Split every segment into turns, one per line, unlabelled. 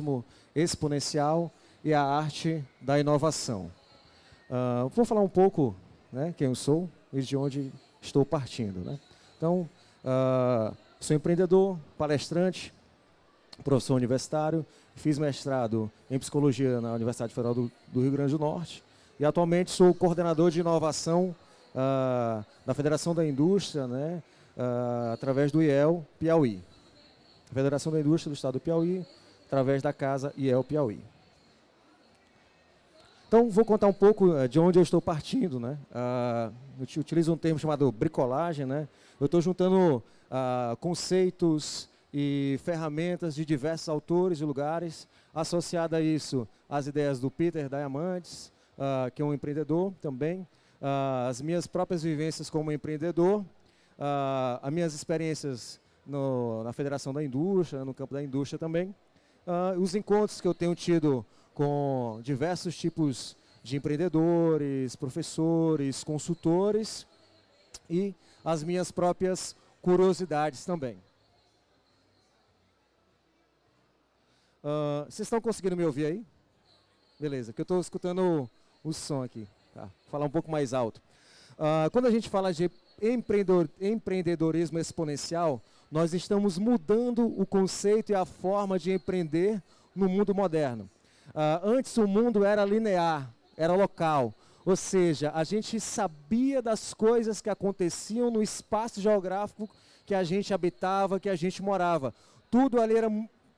capitalismo exponencial e a arte da inovação. Uh, vou falar um pouco né, quem eu sou e de onde estou partindo. Né? Então, uh, sou empreendedor, palestrante, professor universitário, fiz mestrado em psicologia na Universidade Federal do, do Rio Grande do Norte e atualmente sou coordenador de inovação uh, da Federação da Indústria, né, através do IEL Piauí. Federação da Indústria do Estado do Piauí, através da casa e o Piauí. Então, vou contar um pouco eh, de onde eu estou partindo. Né? Ah, eu utilizo um termo chamado bricolagem. Né? Eu estou juntando ah, conceitos e ferramentas de diversos autores e lugares, associado a isso as ideias do Peter Diamantes, ah, que é um empreendedor também, as minhas próprias vivências como empreendedor, as minhas experiências no, na Federação da Indústria, no campo da indústria também, uh, os encontros que eu tenho tido com diversos tipos de empreendedores, professores, consultores e as minhas próprias curiosidades também. Uh, vocês estão conseguindo me ouvir aí? Beleza, que eu estou escutando o, o, som aqui. Tá? Vou falar um pouco mais alto. Uh, quando a gente fala de empreendedorismo exponencial, nós estamos mudando o conceito e a forma de empreender no mundo moderno. Uh, antes o mundo era linear, era local. Ou seja, a gente sabia das coisas que aconteciam no espaço geográfico que a gente habitava, que a gente morava. Tudo ali era,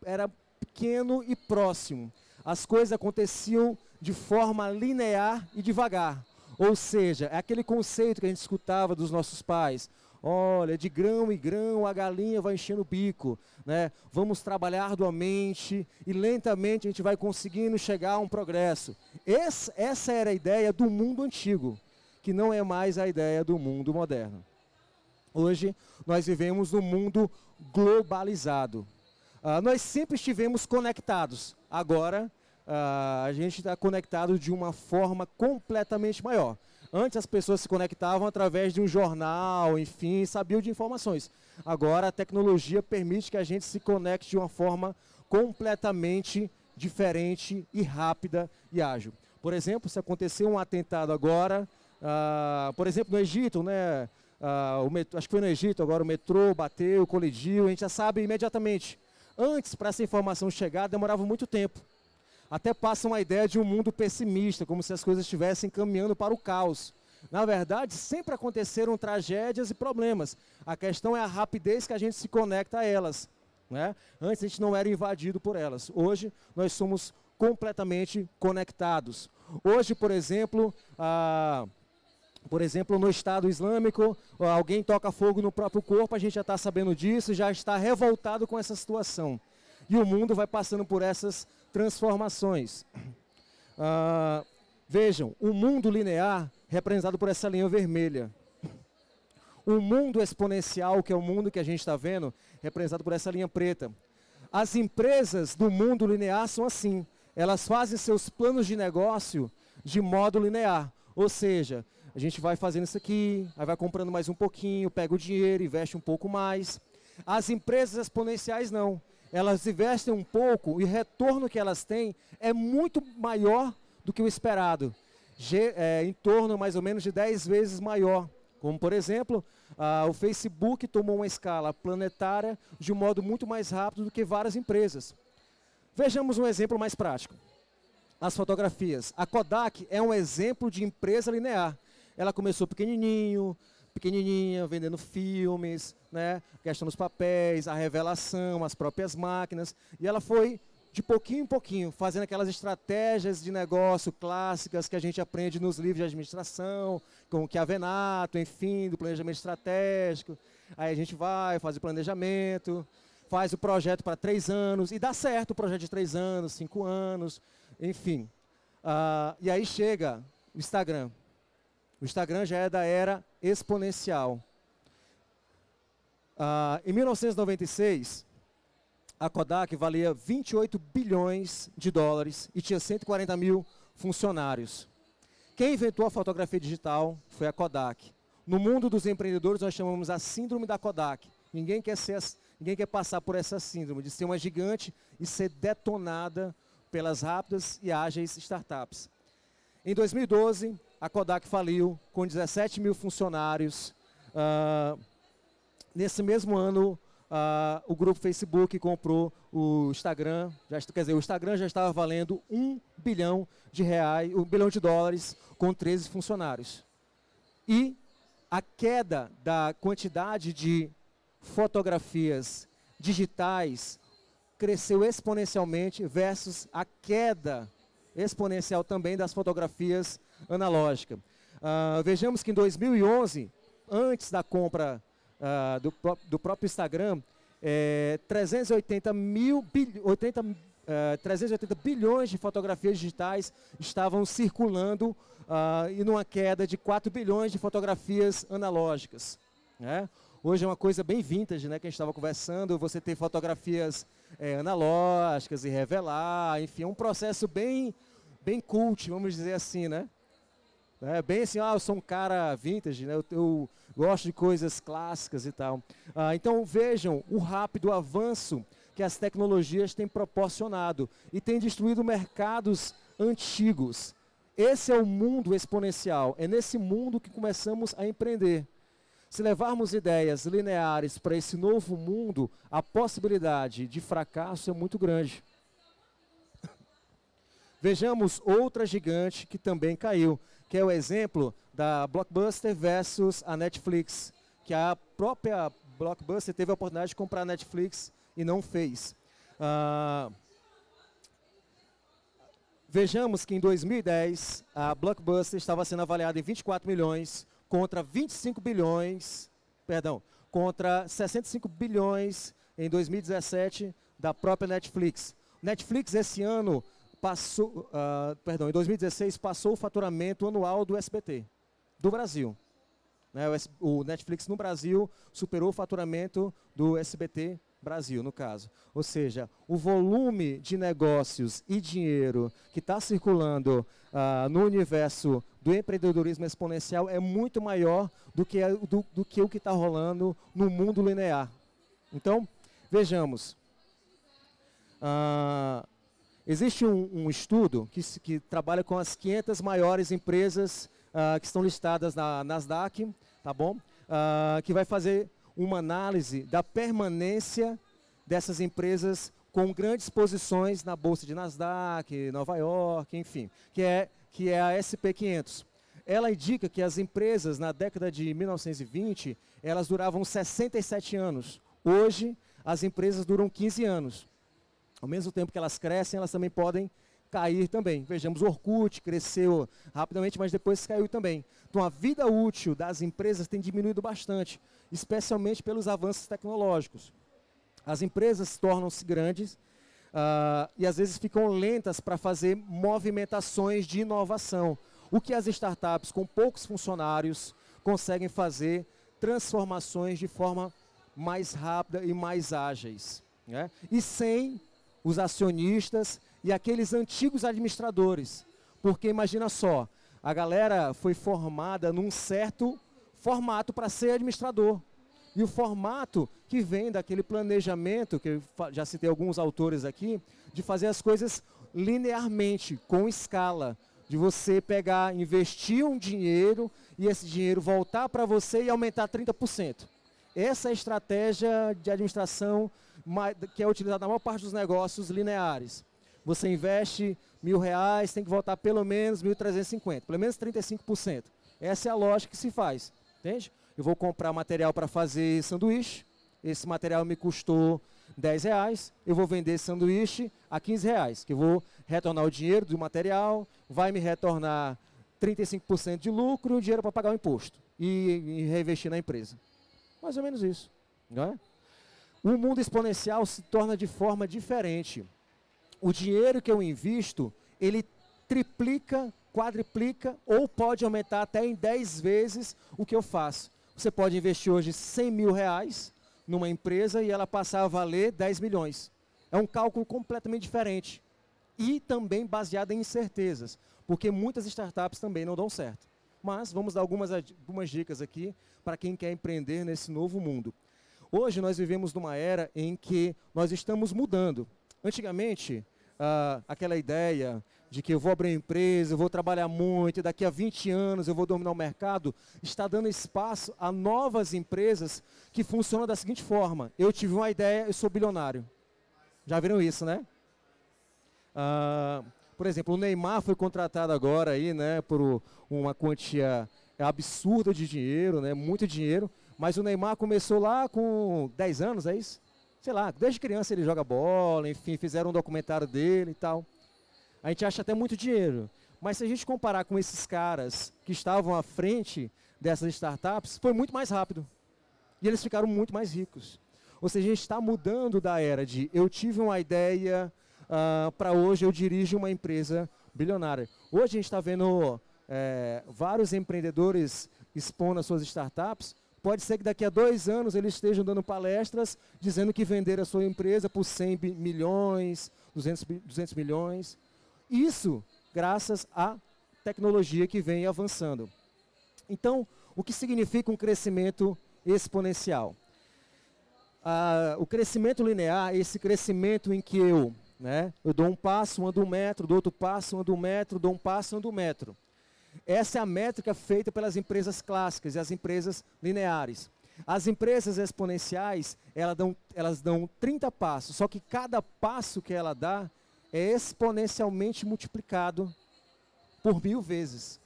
era pequeno e próximo. As coisas aconteciam de forma linear e devagar. Ou seja, é aquele conceito que a gente escutava dos nossos pais. Olha, de grão em grão a galinha vai enchendo o bico, né? Vamos trabalhar arduamente e lentamente a gente vai conseguindo chegar a um progresso. Esse, essa era a ideia do mundo antigo, que não é mais a ideia do mundo moderno. Hoje nós vivemos num mundo globalizado. Ah, nós sempre estivemos conectados. Agora ah, a gente está conectado de uma forma completamente maior. Antes as pessoas se conectavam através de um jornal, enfim, sabiam de informações. Agora a tecnologia permite que a gente se conecte de uma forma completamente diferente e rápida e ágil. Por exemplo, se acontecer um atentado agora, uh, por exemplo, no Egito, né? Uh, ah, metrô, acho que foi no Egito agora, o metrô bateu, colidiu, a gente já sabe imediatamente. Antes, para essa informação chegar, demorava muito tempo até passa uma ideia de um mundo pessimista, como se as coisas estivessem caminhando para o caos. Na verdade, sempre aconteceram tragédias e problemas. A questão é a rapidez que a gente se conecta a elas. Né? Antes a gente não era invadido por elas. Hoje nós somos completamente conectados. Hoje, por exemplo, Por exemplo, no Estado Islâmico, alguém toca fogo no próprio corpo, a gente já está sabendo disso, já está revoltado com essa situação. E o mundo vai passando por essas transformações. Ah, vejam, o mundo linear, representado por essa linha vermelha. O mundo exponencial, que é o mundo que a gente está vendo, representado por essa linha preta. As empresas do mundo linear são assim. Elas fazem seus planos de negócio de modo linear. Ou seja, a gente vai fazendo isso aqui, aí vai comprando mais um pouquinho, pega o dinheiro, investe um pouco mais. As empresas exponenciais não elas investem um pouco e o retorno que elas têm é muito maior do que o esperado, é, em torno mais ou menos de 10 vezes maior. Como, por exemplo, ah, o Facebook tomou uma escala planetária de um modo muito mais rápido do que várias empresas. Vejamos um exemplo mais prático. As fotografias. A Kodak é um exemplo de empresa linear. Ela começou pequenininho, pequenininha, vendendo filmes, né? gastando os papéis, a revelação, as próprias máquinas. E ela foi, de pouquinho em pouquinho, fazendo aquelas estratégias de negócio clássicas que a gente aprende nos livros de administração, com o Venato, enfim, do planejamento estratégico. Aí a gente vai, faz o planejamento, faz o projeto para três anos, e dá certo o projeto de três anos, cinco anos, enfim. Ah, e aí chega o Instagram. O Instagram já é da era exponencial. Ah, em 1996, a Kodak valia 28 bilhões de dólares e tinha 140 mil funcionários. Quem inventou a fotografia digital foi a Kodak. No mundo dos empreendedores, nós chamamos a síndrome da Kodak. Ninguém quer, ser, ninguém quer passar por essa síndrome de ser uma gigante e ser detonada pelas rápidas e ágeis startups. Em 2012, a Kodak faliu com 17 mil funcionários. Uh, nesse mesmo ano, uh, o grupo Facebook comprou o Instagram. Já, quer dizer, o Instagram já estava valendo um bilhão de reais, um bilhão de dólares, com 13 funcionários. E a queda da quantidade de fotografias digitais cresceu exponencialmente versus a queda exponencial também das fotografias analógica. Uh, vejamos que em 2011, antes da compra uh, do, do, próprio Instagram, é, 380, mil, 80, uh, 380 bilhões de fotografias digitais estavam circulando ah, e numa queda de 4 bilhões de fotografias analógicas. Né? Hoje é uma coisa bem vintage, né, que a gente estava conversando, você ter fotografias é, analógicas e revelar, enfim, é um processo bem, bem cult, vamos dizer assim, né? É bem assim, ah, eu sou um cara vintage, né? eu, eu gosto de coisas clássicas e tal. Ah, então vejam o rápido avanço que as tecnologias têm proporcionado e têm destruído mercados antigos. Esse é o mundo exponencial, é nesse mundo que começamos a empreender. Se levarmos ideias lineares para esse novo mundo, a possibilidade de fracasso é muito grande. Vejamos outra gigante que também caiu que é o exemplo da Blockbuster versus a Netflix, que a própria Blockbuster teve a oportunidade de comprar a Netflix e não fez. Ah, vejamos que em 2010 a Blockbuster estava sendo avaliada em 24 milhões contra 25 bilhões, perdão, contra 65 bilhões em 2017 da própria Netflix. Netflix esse ano passou, uh, perdão, em 2016 passou o faturamento anual do SBT, do Brasil. Né, o, o Netflix no Brasil superou o faturamento do SBT Brasil, no caso. Ou seja, o volume de negócios e dinheiro que está circulando uh, no universo do empreendedorismo exponencial é muito maior do que, é, do, do que o que está rolando no mundo linear. Então, vejamos. Uh, Existe um, um estudo que, que, trabalha com as 500 maiores empresas uh, que estão listadas na Nasdaq, tá bom? Uh, que vai fazer uma análise da permanência dessas empresas com grandes posições na bolsa de Nasdaq, Nova York, enfim, que é que é a SP 500. Ela indica que as empresas na década de 1920 elas duravam 67 anos. Hoje as empresas duram 15 anos. Ao mesmo tempo que elas crescem, elas também podem cair também. Vejamos, o Orkut cresceu rapidamente, mas depois caiu também. Então, a vida útil das empresas tem diminuído bastante, especialmente pelos avanços tecnológicos. As empresas tornam-se grandes uh, e às vezes ficam lentas para fazer movimentações de inovação. O que as startups com poucos funcionários conseguem fazer transformações de forma mais rápida e mais ágeis. Né? E sem os acionistas e aqueles antigos administradores. Porque imagina só, a galera foi formada num certo formato para ser administrador. E o formato que vem daquele planejamento, que eu já citei alguns autores aqui, de fazer as coisas linearmente, com escala. De você pegar, investir um dinheiro e esse dinheiro voltar para você e aumentar 30%. Essa é a estratégia de administração que é utilizado na maior parte dos negócios lineares. Você investe mil reais, tem que voltar pelo menos 1.350, pelo menos 35%. Essa é a lógica que se faz, entende? Eu vou comprar material para fazer sanduíche, esse material me custou 10 reais, eu vou vender esse sanduíche a 15 reais, que eu vou retornar o dinheiro do material, vai me retornar 35% de lucro e o dinheiro para pagar o imposto e, e reinvestir na empresa. Mais ou menos isso, não é? O mundo exponencial se torna de forma diferente. O dinheiro que eu invisto, ele triplica, quadriplica ou pode aumentar até em 10 vezes o que eu faço. Você pode investir hoje 100 mil reais numa empresa e ela passar a valer 10 milhões. É um cálculo completamente diferente e também baseado em incertezas, porque muitas startups também não dão certo. Mas vamos dar algumas, algumas dicas aqui para quem quer empreender nesse novo mundo. Hoje nós vivemos numa era em que nós estamos mudando. Antigamente, ah, aquela ideia de que eu vou abrir uma empresa, eu vou trabalhar muito, e daqui a 20 anos eu vou dominar o mercado, está dando espaço a novas empresas que funcionam da seguinte forma: eu tive uma ideia, eu sou bilionário. Já viram isso, né? Ah, por exemplo, o Neymar foi contratado agora aí, né, por uma quantia absurda de dinheiro, né, muito dinheiro, mas o Neymar começou lá com 10 anos, é isso? Sei lá, desde criança ele joga bola, enfim, fizeram um documentário dele e tal. A gente acha até muito dinheiro. Mas se a gente comparar com esses caras que estavam à frente dessas startups, foi muito mais rápido. E eles ficaram muito mais ricos. Ou seja, a gente está mudando da era de eu tive uma ideia, uh, ah, para hoje eu dirijo uma empresa bilionária. Hoje a gente está vendo é, vários empreendedores expondo as suas startups Pode ser que daqui a dois anos eles estejam dando palestras dizendo que venderam a sua empresa por 100 milhões, 200, 200 milhões. Isso graças à tecnologia que vem avançando. Então, o que significa um crescimento exponencial? Ah, o crescimento linear esse crescimento em que eu, né, eu dou um passo, ando um metro, dou outro passo, ando um metro, dou um passo, ando um metro. Essa é a métrica feita pelas empresas clássicas e as empresas lineares. As empresas exponenciais, elas dão, elas dão 30 passos, só que cada passo que ela dá é exponencialmente multiplicado por mil vezes.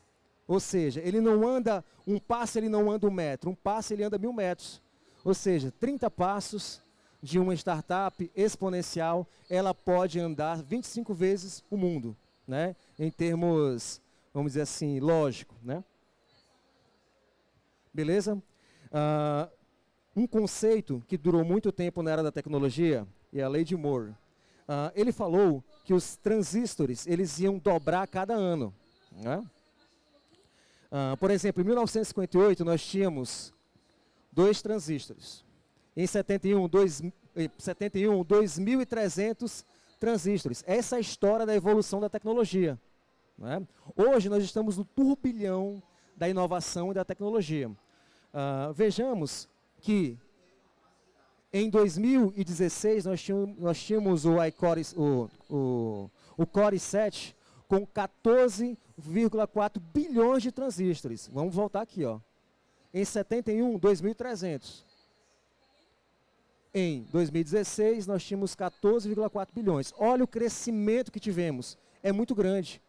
Ou seja, ele não anda, um passo ele não anda um metro, um passo ele anda mil metros. Ou seja, 30 passos de uma startup exponencial, ela pode andar 25 vezes o mundo, né? em termos vamos dizer assim, lógico, né? Beleza? Uh, um conceito que durou muito tempo na era da tecnologia é a lei de Moore. Uh, ele falou que os transistores eles iam dobrar a cada ano. Né? Uh, por exemplo, em 1958 nós tínhamos dois transistores. Em 71, 71 2.300 transistores. Essa é a história da evolução da tecnologia. Né? Hoje nós estamos no turbilhão da inovação e da tecnologia. Uh, vejamos que em 2016 nós tínhamos, nós tínhamos o, iCore, o, o, o Core 7 com 14,4 bilhões de transistores. Vamos voltar aqui. Ó. Em 71, 2.300. Em 2016, nós tínhamos 14,4 bilhões. Olha o crescimento que tivemos. É muito grande.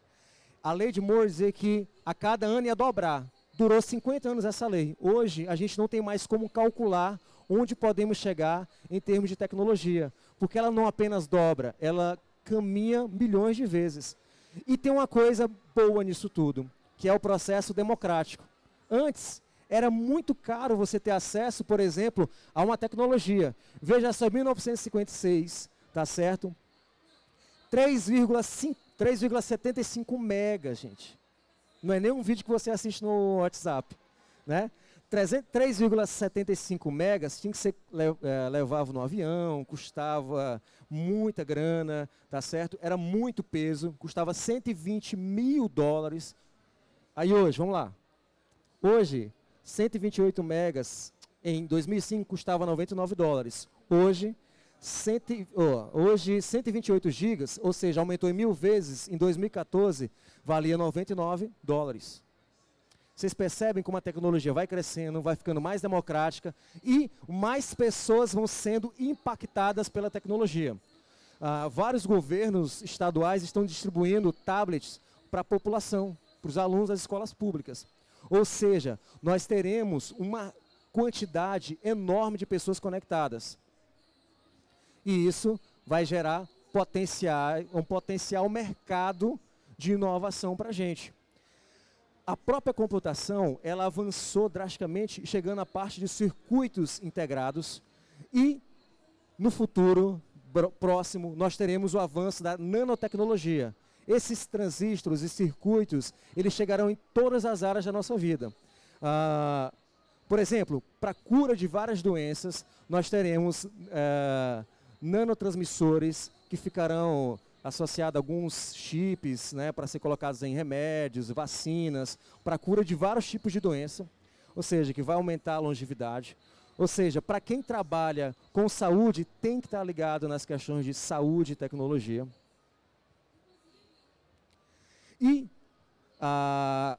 A lei de Moore dizia que a cada ano ia dobrar. Durou 50 anos essa lei. Hoje, a gente não tem mais como calcular onde podemos chegar em termos de tecnologia, porque ela não apenas dobra, ela caminha milhões de vezes. E tem uma coisa boa nisso tudo, que é o processo democrático. Antes, era muito caro você ter acesso, por exemplo, a uma tecnologia. Veja só, 1956, tá certo? 3,5 3,75 mega, gente. Não é nenhum vídeo que você assiste no WhatsApp, né? 3,75 megas tinha que ser é, levava no avião, custava muita grana, tá certo? Era muito peso, custava 120 mil dólares. Aí hoje, vamos lá. Hoje, 128 megas em 2005 custava 99 dólares. Hoje, cento, oh, hoje 128 gigas, ou seja, aumentou em mil vezes, em 2014 valia 99 dólares. Vocês percebem como a tecnologia vai crescendo, vai ficando mais democrática e mais pessoas vão sendo impactadas pela tecnologia. Ah, vários governos estaduais estão distribuindo tablets para a população, para os alunos das escolas públicas. Ou seja, nós teremos uma quantidade enorme de pessoas conectadas. E isso vai gerar potencial, um potencial mercado de inovação para a gente. A própria computação, ela avançou drasticamente, chegando à parte de circuitos integrados e no futuro próximo nós teremos o avanço da nanotecnologia. Esses transistores e circuitos, eles chegarão em todas as áreas da nossa vida. Ah, por exemplo, para cura de várias doenças, nós teremos ah, nanotransmissores que ficarão associados a alguns chips né, para ser colocados em remédios, vacinas, para cura de vários tipos de doença, ou seja, que vai aumentar a longevidade. Ou seja, para quem trabalha com saúde, tem que estar tá ligado nas questões de saúde e tecnologia. E, ah,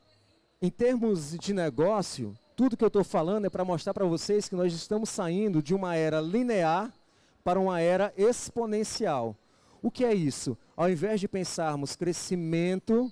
em termos de negócio, tudo que eu estou falando é para mostrar para vocês que nós estamos saindo de uma era linear para uma era exponencial. O que é isso? Ao invés de pensarmos crescimento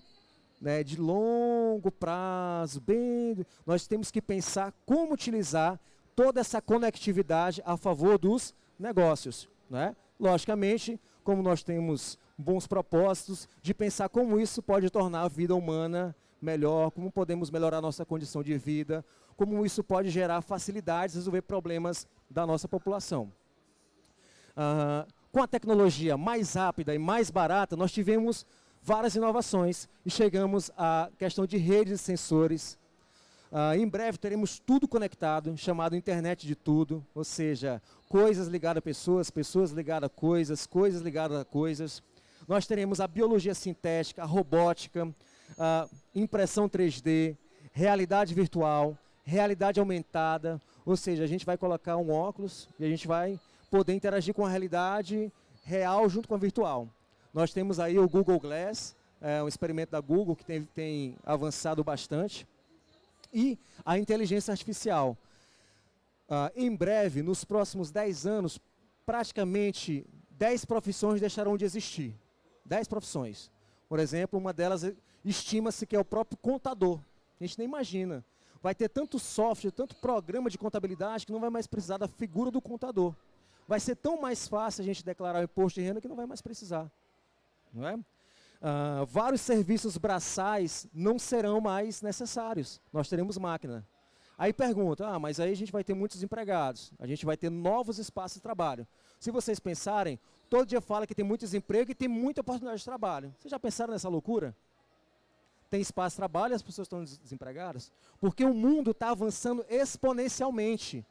né, de longo prazo, bem, nós temos que pensar como utilizar toda essa conectividade a favor dos negócios. Né? Logicamente, como nós temos bons propósitos, de pensar como isso pode tornar a vida humana melhor, como podemos melhorar nossa condição de vida, como isso pode gerar facilidades, resolver problemas da nossa população com a tecnologia mais rápida e mais barata, nós tivemos várias inovações e chegamos à questão de redes e sensores. Uh, em breve teremos tudo conectado, chamado internet de tudo, ou seja, coisas ligadas a pessoas, pessoas ligadas a coisas, coisas ligadas a coisas. Nós teremos a biologia sintética, a robótica, a impressão 3D, realidade virtual, realidade aumentada, ou seja, a gente vai colocar um óculos e a gente vai poder interagir com a realidade real junto com a virtual. Nós temos aí o Google Glass, é um experimento da Google que tem, tem avançado bastante, e a inteligência artificial. Ah, em breve, nos próximos 10 anos, praticamente 10 profissões deixarão de existir. 10 profissões. Por exemplo, uma delas é, estima-se que é o próprio contador. A gente nem imagina. Vai ter tanto software, tanto programa de contabilidade que não vai mais precisar da figura do contador vai ser tão mais fácil a gente declarar o imposto de renda que não vai mais precisar. Não é? Ah, vários serviços braçais não serão mais necessários. Nós teremos máquina. Aí pergunta, ah, mas aí a gente vai ter muitos empregados, a gente vai ter novos espaços de trabalho. Se vocês pensarem, todo dia fala que tem muito desemprego e tem muita oportunidade de trabalho. Vocês já pensaram nessa loucura? Tem espaço de trabalho e as pessoas estão desempregadas? Porque o mundo está avançando exponencialmente.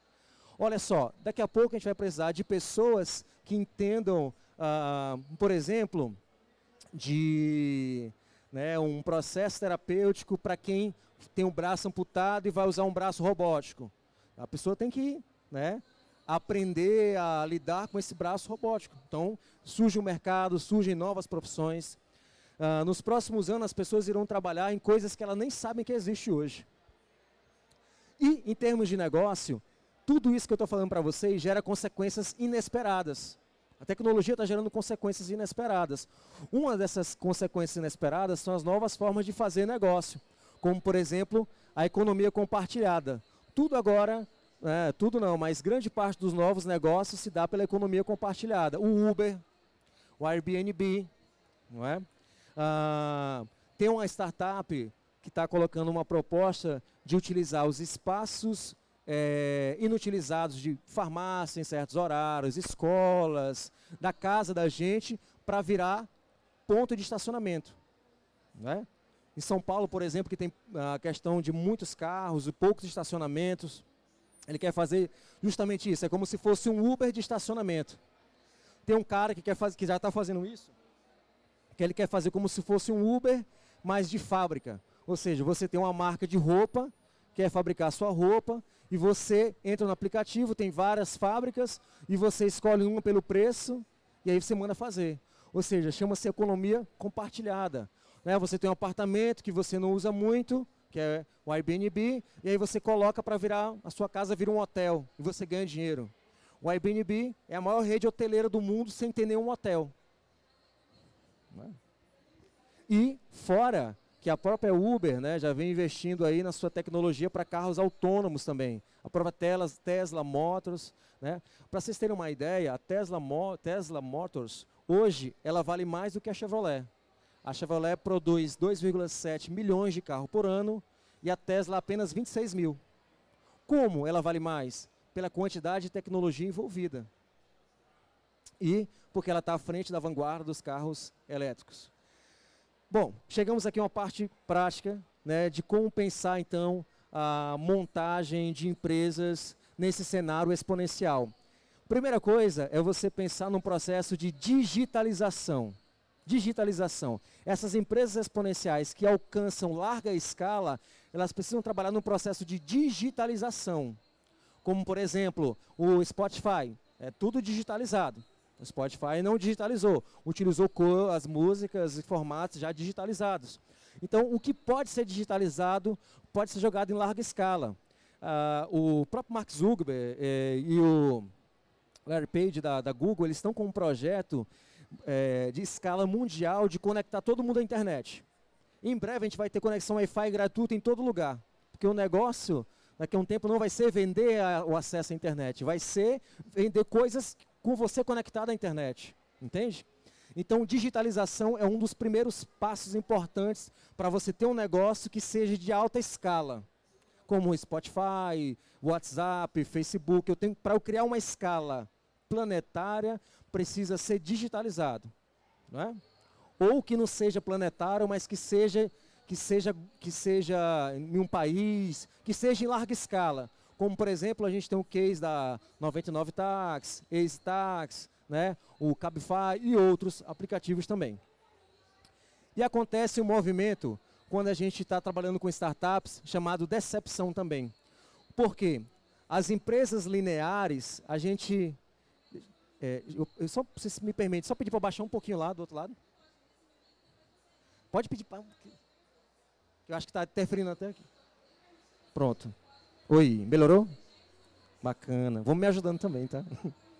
Olha só, daqui a pouco a gente vai precisar de pessoas que entendam, ah, por exemplo, de né, um processo terapêutico para quem tem um braço amputado e vai usar um braço robótico. A pessoa tem que né, aprender a lidar com esse braço robótico. Então, surge o um mercado, surgem novas profissões. Ah, nos próximos anos, as pessoas irão trabalhar em coisas que elas nem sabem que existem hoje. E, em termos de negócio, tudo isso que eu estou falando para vocês gera consequências inesperadas. A tecnologia está gerando consequências inesperadas. Uma dessas consequências inesperadas são as novas formas de fazer negócio, como, por exemplo, a economia compartilhada. Tudo agora, é, tudo não, mas grande parte dos novos negócios se dá pela economia compartilhada. O Uber, o Airbnb, não é? Ah, tem uma startup que está colocando uma proposta de utilizar os espaços é, inutilizados de farmácia em certos horários, escolas, da casa da gente, para virar ponto de estacionamento. Né? Em São Paulo, por exemplo, que tem a questão de muitos carros e poucos estacionamentos, ele quer fazer justamente isso. É como se fosse um Uber de estacionamento. Tem um cara que, quer faz, que já está fazendo isso, que ele quer fazer como se fosse um Uber, mas de fábrica. Ou seja, você tem uma marca de roupa, quer fabricar sua roupa, e você entra no aplicativo, tem várias fábricas e você escolhe uma pelo preço e aí você manda fazer. Ou seja, chama-se economia compartilhada. Né? Você tem um apartamento que você não usa muito, que é o Airbnb, e aí você coloca para virar, a sua casa vira um hotel e você ganha dinheiro. O Airbnb é a maior rede hoteleira do mundo sem ter nenhum hotel. Né? E fora que a própria Uber né, já vem investindo aí na sua tecnologia para carros autônomos também. A própria Tesla, Tesla Motors. Né? Para vocês terem uma ideia, a Tesla, Mo Tesla Motors, hoje, ela vale mais do que a Chevrolet. A Chevrolet produz 2,7 milhões de carros por ano e a Tesla apenas 26 mil. Como ela vale mais? Pela quantidade de tecnologia envolvida. E porque ela está à frente da vanguarda dos carros elétricos. Bom, chegamos aqui a uma parte prática né, de como pensar, então, a montagem de empresas nesse cenário exponencial. Primeira coisa é você pensar num processo de digitalização. Digitalização. Essas empresas exponenciais que alcançam larga escala, elas precisam trabalhar num processo de digitalização. Como, por exemplo, o Spotify. É tudo digitalizado. O Spotify não digitalizou, utilizou as músicas e formatos já digitalizados. Então, o que pode ser digitalizado pode ser jogado em larga escala. Ah, o próprio Mark Zuckerberg eh, e o Larry Page da, da Google eles estão com um projeto eh, de escala mundial de conectar todo mundo à internet. Em breve a gente vai ter conexão Wi-Fi gratuita em todo lugar, porque o negócio daqui a um tempo não vai ser vender a, o acesso à internet, vai ser vender coisas com você conectado à internet, entende? Então, digitalização é um dos primeiros passos importantes para você ter um negócio que seja de alta escala, como Spotify, WhatsApp, Facebook. Eu tenho para eu criar uma escala planetária precisa ser digitalizado, não é? Ou que não seja planetário, mas que seja que seja que seja em um país, que seja em larga escala, como, por exemplo, a gente tem o case da 99 Tax, Ace Tax, né, o Cabify e outros aplicativos também. E acontece um movimento quando a gente está trabalhando com startups chamado decepção também. Por quê? As empresas lineares, a gente... É, eu, eu só, se me permite, só pedir para baixar um pouquinho lá do outro lado. Pode pedir para... Eu acho que está interferindo até aqui. Pronto. Oi, melhorou? Bacana. Vamos me ajudando também, tá?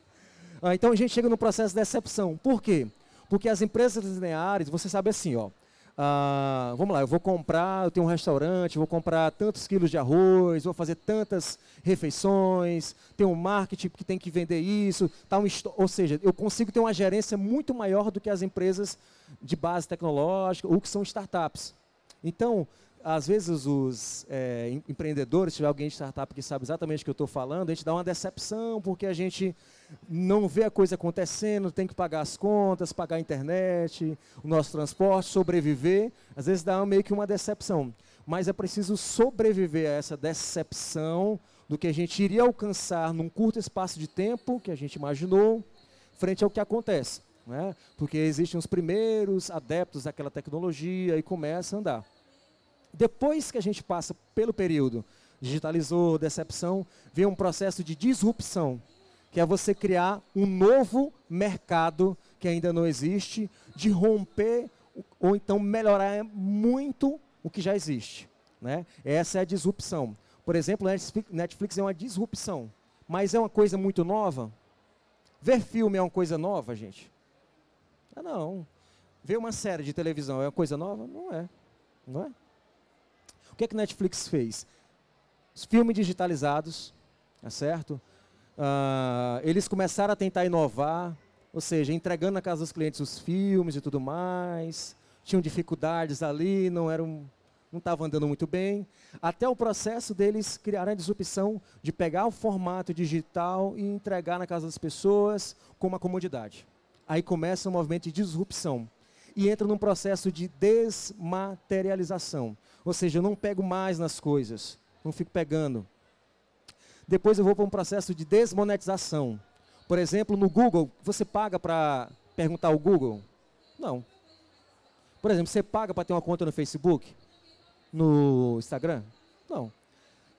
ah, então a gente chega no processo de decepção. Por quê? Porque as empresas lineares, você sabe assim, ó. Ah, vamos lá, eu vou comprar, eu tenho um restaurante, vou comprar tantos quilos de arroz, vou fazer tantas refeições, tem um marketing que tem que vender isso, tá um, ou seja, eu consigo ter uma gerência muito maior do que as empresas de base tecnológica ou que são startups. Então, às vezes os é, empreendedores, se tiver alguém de startup que sabe exatamente o que eu estou falando, a gente dá uma decepção porque a gente não vê a coisa acontecendo, tem que pagar as contas, pagar a internet, o nosso transporte, sobreviver. Às vezes dá meio que uma decepção. Mas é preciso sobreviver a essa decepção do que a gente iria alcançar num curto espaço de tempo que a gente imaginou, frente ao que acontece. Né? Porque existem os primeiros adeptos daquela tecnologia e começa a andar. Depois que a gente passa pelo período digitalizou, decepção, vem um processo de disrupção, que é você criar um novo mercado que ainda não existe, de romper ou então melhorar muito o que já existe. Né? Essa é a disrupção. Por exemplo, Netflix é uma disrupção, mas é uma coisa muito nova? Ver filme é uma coisa nova, gente? Ah, não. Ver uma série de televisão é uma coisa nova? Não é. Não é? O que é que Netflix fez? Os filmes digitalizados, é certo? Uh, eles começaram a tentar inovar, ou seja, entregando na casa dos clientes os filmes e tudo mais. Tinham dificuldades ali, não eram não estava andando muito bem, até o processo deles criar a disrupção de pegar o formato digital e entregar na casa das pessoas com uma comodidade. Aí começa um movimento de disrupção e entro num processo de desmaterialização. Ou seja, eu não pego mais nas coisas, não fico pegando. Depois eu vou para um processo de desmonetização. Por exemplo, no Google, você paga para perguntar ao Google? Não. Por exemplo, você paga para ter uma conta no Facebook? No Instagram? Não.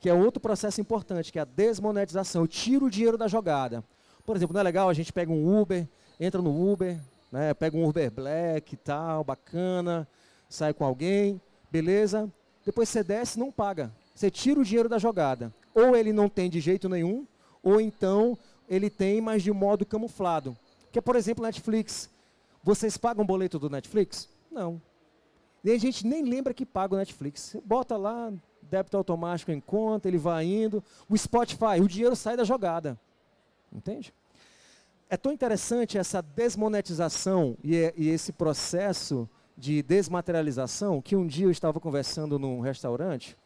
Que é outro processo importante, que é a desmonetização. Eu tiro o dinheiro da jogada. Por exemplo, não é legal a gente pega um Uber, entra no Uber, né? Pega um Uber Black e tal, bacana, sai com alguém, beleza? Depois você desce e não paga. Você tira o dinheiro da jogada. Ou ele não tem de jeito nenhum, ou então ele tem, mas de modo camuflado. Que é, por exemplo, Netflix. Vocês pagam o boleto do Netflix? Não. E a gente nem lembra que paga o Netflix. Você bota lá, débito automático em conta, ele vai indo. O Spotify, o dinheiro sai da jogada. Entende? é tão interessante essa desmonetização e, é, e esse processo de desmaterialização que um dia eu estava conversando num restaurante.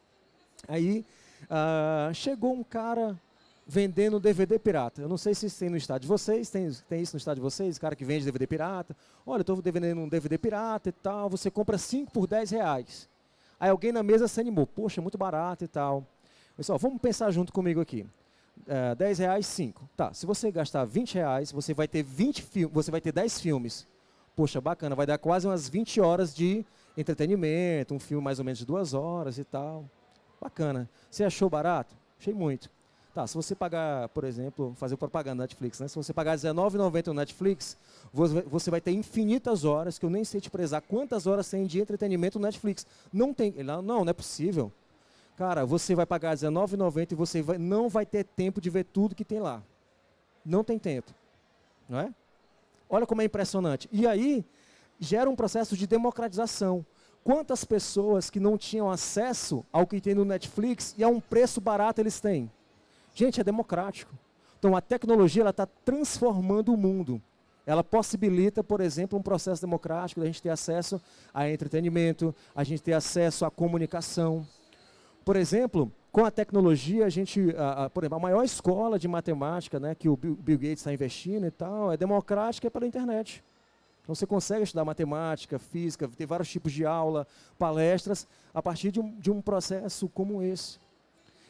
Aí uh, chegou um cara vendendo DVD pirata. Eu não sei se isso tem no estado de vocês, tem, tem isso no estado de vocês, cara que vende DVD pirata. Olha, estou vendendo um DVD pirata e tal, você compra 5 por 10 reais. Aí alguém na mesa se animou, poxa, muito barato e tal. Pessoal, vamos pensar junto comigo aqui é, 10 reais, 5. Tá, se você gastar 20 reais, você vai ter 20 você vai ter 10 filmes. Poxa, bacana, vai dar quase umas 20 horas de entretenimento, um filme mais ou menos de duas horas e tal. Bacana. Você achou barato? Achei muito. Tá, se você pagar, por exemplo, fazer propaganda no Netflix, né? Se você pagar R$19,90 no Netflix, você vai ter infinitas horas, que eu nem sei te prezar quantas horas tem de entretenimento no Netflix. Não tem. Não, não é possível. Cara, você vai pagar R$19,90 e você vai, não vai ter tempo de ver tudo que tem lá. Não tem tempo. Não é? Olha como é impressionante. E aí, gera um processo de democratização. Quantas pessoas que não tinham acesso ao que tem no Netflix e a um preço barato eles têm? Gente, é democrático. Então, a tecnologia está transformando o mundo ela possibilita, por exemplo, um processo democrático da gente ter acesso a entretenimento, a gente ter acesso à comunicação. Por exemplo, com a tecnologia, a gente, a, a, por exemplo, a maior escola de matemática né, que o Bill Gates está investindo e tal, é democrática é pela internet. Então você consegue estudar matemática, física, ter vários tipos de aula, palestras, a partir de um, de um processo como esse.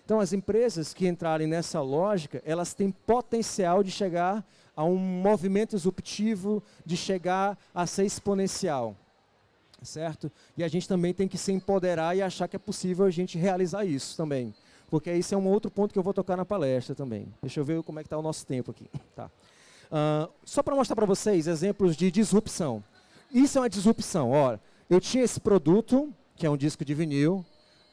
Então as empresas que entrarem nessa lógica, elas têm potencial de chegar a um movimento disruptivo, de chegar a ser exponencial certo? E a gente também tem que se empoderar e achar que é possível a gente realizar isso também, porque esse é um outro ponto que eu vou tocar na palestra também. Deixa eu ver como é que está o nosso tempo aqui. Tá. Uh, só para mostrar para vocês exemplos de disrupção. Isso é uma disrupção. Ora, eu tinha esse produto, que é um disco de vinil,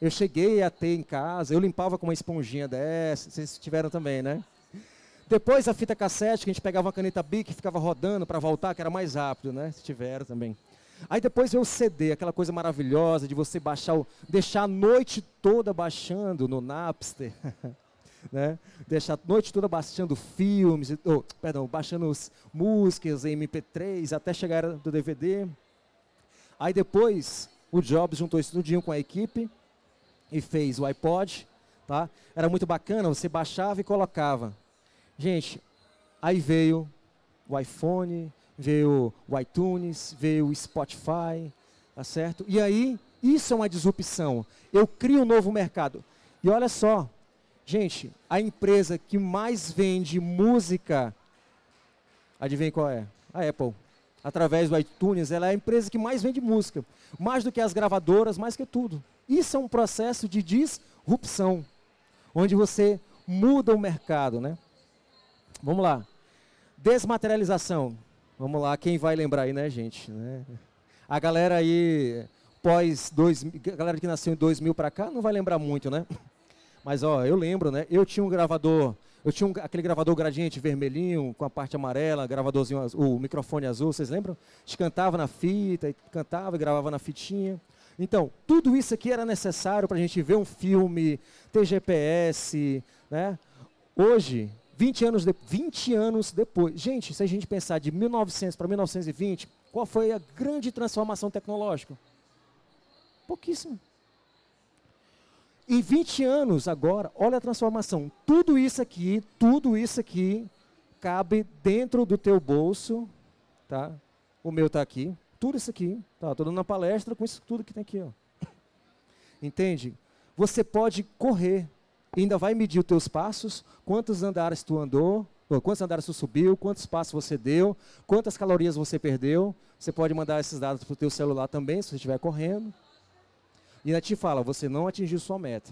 eu cheguei a ter em casa, eu limpava com uma esponjinha dessa, vocês tiveram também, né? Depois a fita cassete, que a gente pegava uma caneta bic e ficava rodando para voltar, que era mais rápido, né? Se tiveram também. Aí depois veio o CD, aquela coisa maravilhosa de você baixar, o, deixar a noite toda baixando no Napster, né? Deixar a noite toda baixando filmes, oh, perdão, baixando músicas em MP3 até chegar do DVD. Aí depois o Jobs juntou tudinho com a equipe e fez o iPod, tá? Era muito bacana, você baixava e colocava. Gente, aí veio o iPhone, veio o iTunes, veio o Spotify, tá certo? E aí, isso é uma disrupção. Eu crio um novo mercado. E olha só, gente, a empresa que mais vende música, adivinha qual é? A Apple. Através do iTunes, ela é a empresa que mais vende música. Mais do que as gravadoras, mais que tudo. Isso é um processo de disrupção, onde você muda o mercado, né? Vamos lá. Desmaterialização. Vamos lá, quem vai lembrar aí, né, gente? Né? A galera aí, pós dois, a galera que nasceu em 2000 para cá, não vai lembrar muito, né? Mas ó, eu lembro, né? Eu tinha um gravador, eu tinha um, aquele gravador gradiente vermelhinho com a parte amarela, gravadorzinho, azul, o microfone azul, vocês lembram? A gente cantava na fita, cantava e gravava na fitinha. Então, tudo isso aqui era necessário para a gente ver um filme, ter GPS, né? Hoje, 20 anos, de, 20 anos depois. Gente, se a gente pensar de 1900 para 1920, qual foi a grande transformação tecnológica? Pouquíssimo. Em 20 anos agora, olha a transformação. Tudo isso aqui, tudo isso aqui cabe dentro do teu bolso, tá? O meu está aqui. Tudo isso aqui, tá? Estou dando uma palestra com isso tudo que tem aqui, ó. Entende? Você pode correr, ainda vai medir os teus passos, quantos andares tu andou, quantos andares tu subiu, quantos passos você deu, quantas calorias você perdeu. Você pode mandar esses dados para o teu celular também, se você estiver correndo. E ainda te fala, você não atingiu sua meta,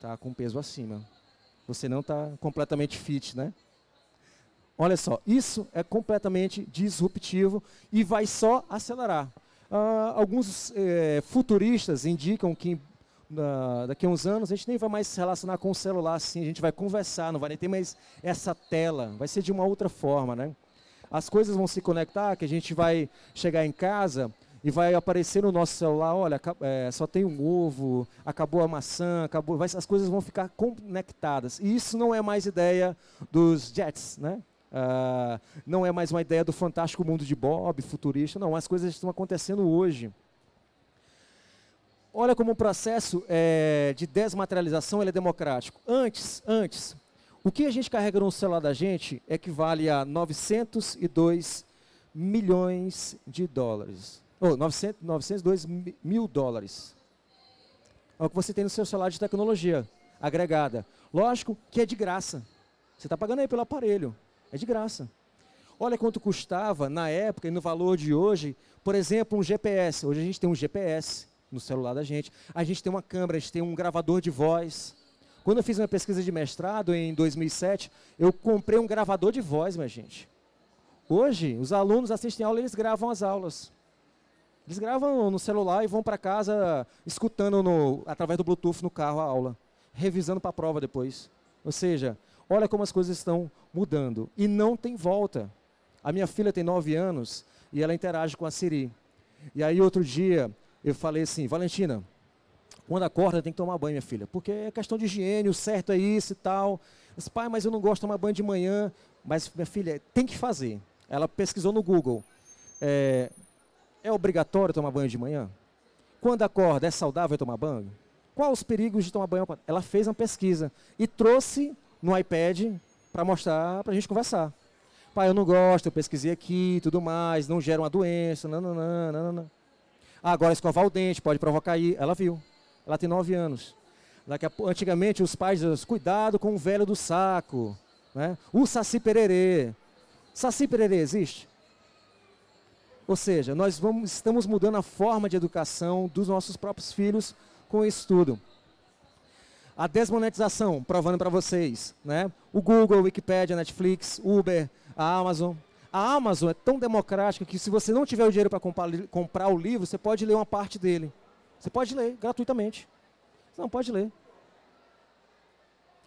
tá com peso acima. Você não está completamente fit, né? Olha só, isso é completamente disruptivo e vai só acelerar. Ah, alguns eh, futuristas indicam que da, daqui a uns anos, a gente nem vai mais se relacionar com o celular assim, a gente vai conversar, não vai nem ter mais essa tela, vai ser de uma outra forma, né? As coisas vão se conectar, que a gente vai chegar em casa e vai aparecer no nosso celular, olha, é, só tem um ovo, acabou a maçã, acabou, vai, as coisas vão ficar conectadas. E isso não é mais ideia dos Jets, né? Ah, não é mais uma ideia do fantástico mundo de Bob, futurista, não. As coisas estão acontecendo hoje. Olha como o processo é, de desmaterialização é democrático. Antes, antes, o que a gente carrega no celular da gente equivale é a 902 milhões de dólares. Ou oh, 900, 902 mil dólares. É o que você tem no seu celular de tecnologia agregada. Lógico que é de graça. Você está pagando aí pelo aparelho. É de graça. Olha quanto custava na época e no valor de hoje, por exemplo, um GPS. Hoje a gente tem um GPS no celular da gente. A gente tem uma câmera, a gente tem um gravador de voz. Quando eu fiz uma pesquisa de mestrado em 2007, eu comprei um gravador de voz, minha gente. Hoje, os alunos assistem aula e eles gravam as aulas. Eles gravam no celular e vão para casa escutando no, através do Bluetooth no carro a aula, revisando para a prova depois. Ou seja, olha como as coisas estão mudando e não tem volta. A minha filha tem 9 anos e ela interage com a Siri. E aí outro dia eu falei assim, Valentina, quando acorda tem que tomar banho, minha filha, porque é questão de higiene, o certo é isso e tal. Eu disse, pai, mas eu não gosto de tomar banho de manhã. Mas, minha filha, tem que fazer. Ela pesquisou no Google. É, é obrigatório tomar banho de manhã? Quando acorda, é saudável tomar banho? Quais os perigos de tomar banho? Ela fez uma pesquisa e trouxe no iPad para mostrar, para a gente conversar. Pai, eu não gosto, eu pesquisei aqui, tudo mais, não gera uma doença, Não, não, não, não, não. Ah, agora escovar o dente pode provocar aí Ela viu. Ela tem 9 anos. Daqui a, antigamente os pais diziam, cuidado com o velho do saco. Né? O saci pererê. Saci pererê existe? Ou seja, nós vamos, estamos mudando a forma de educação dos nossos próprios filhos com isso tudo. A desmonetização, provando para vocês, né? o Google, a Wikipedia, a Netflix, Uber, a Amazon, a Amazon é tão democrática que se você não tiver o dinheiro para comprar, comprar o livro, você pode ler uma parte dele. Você pode ler gratuitamente. Não, pode ler.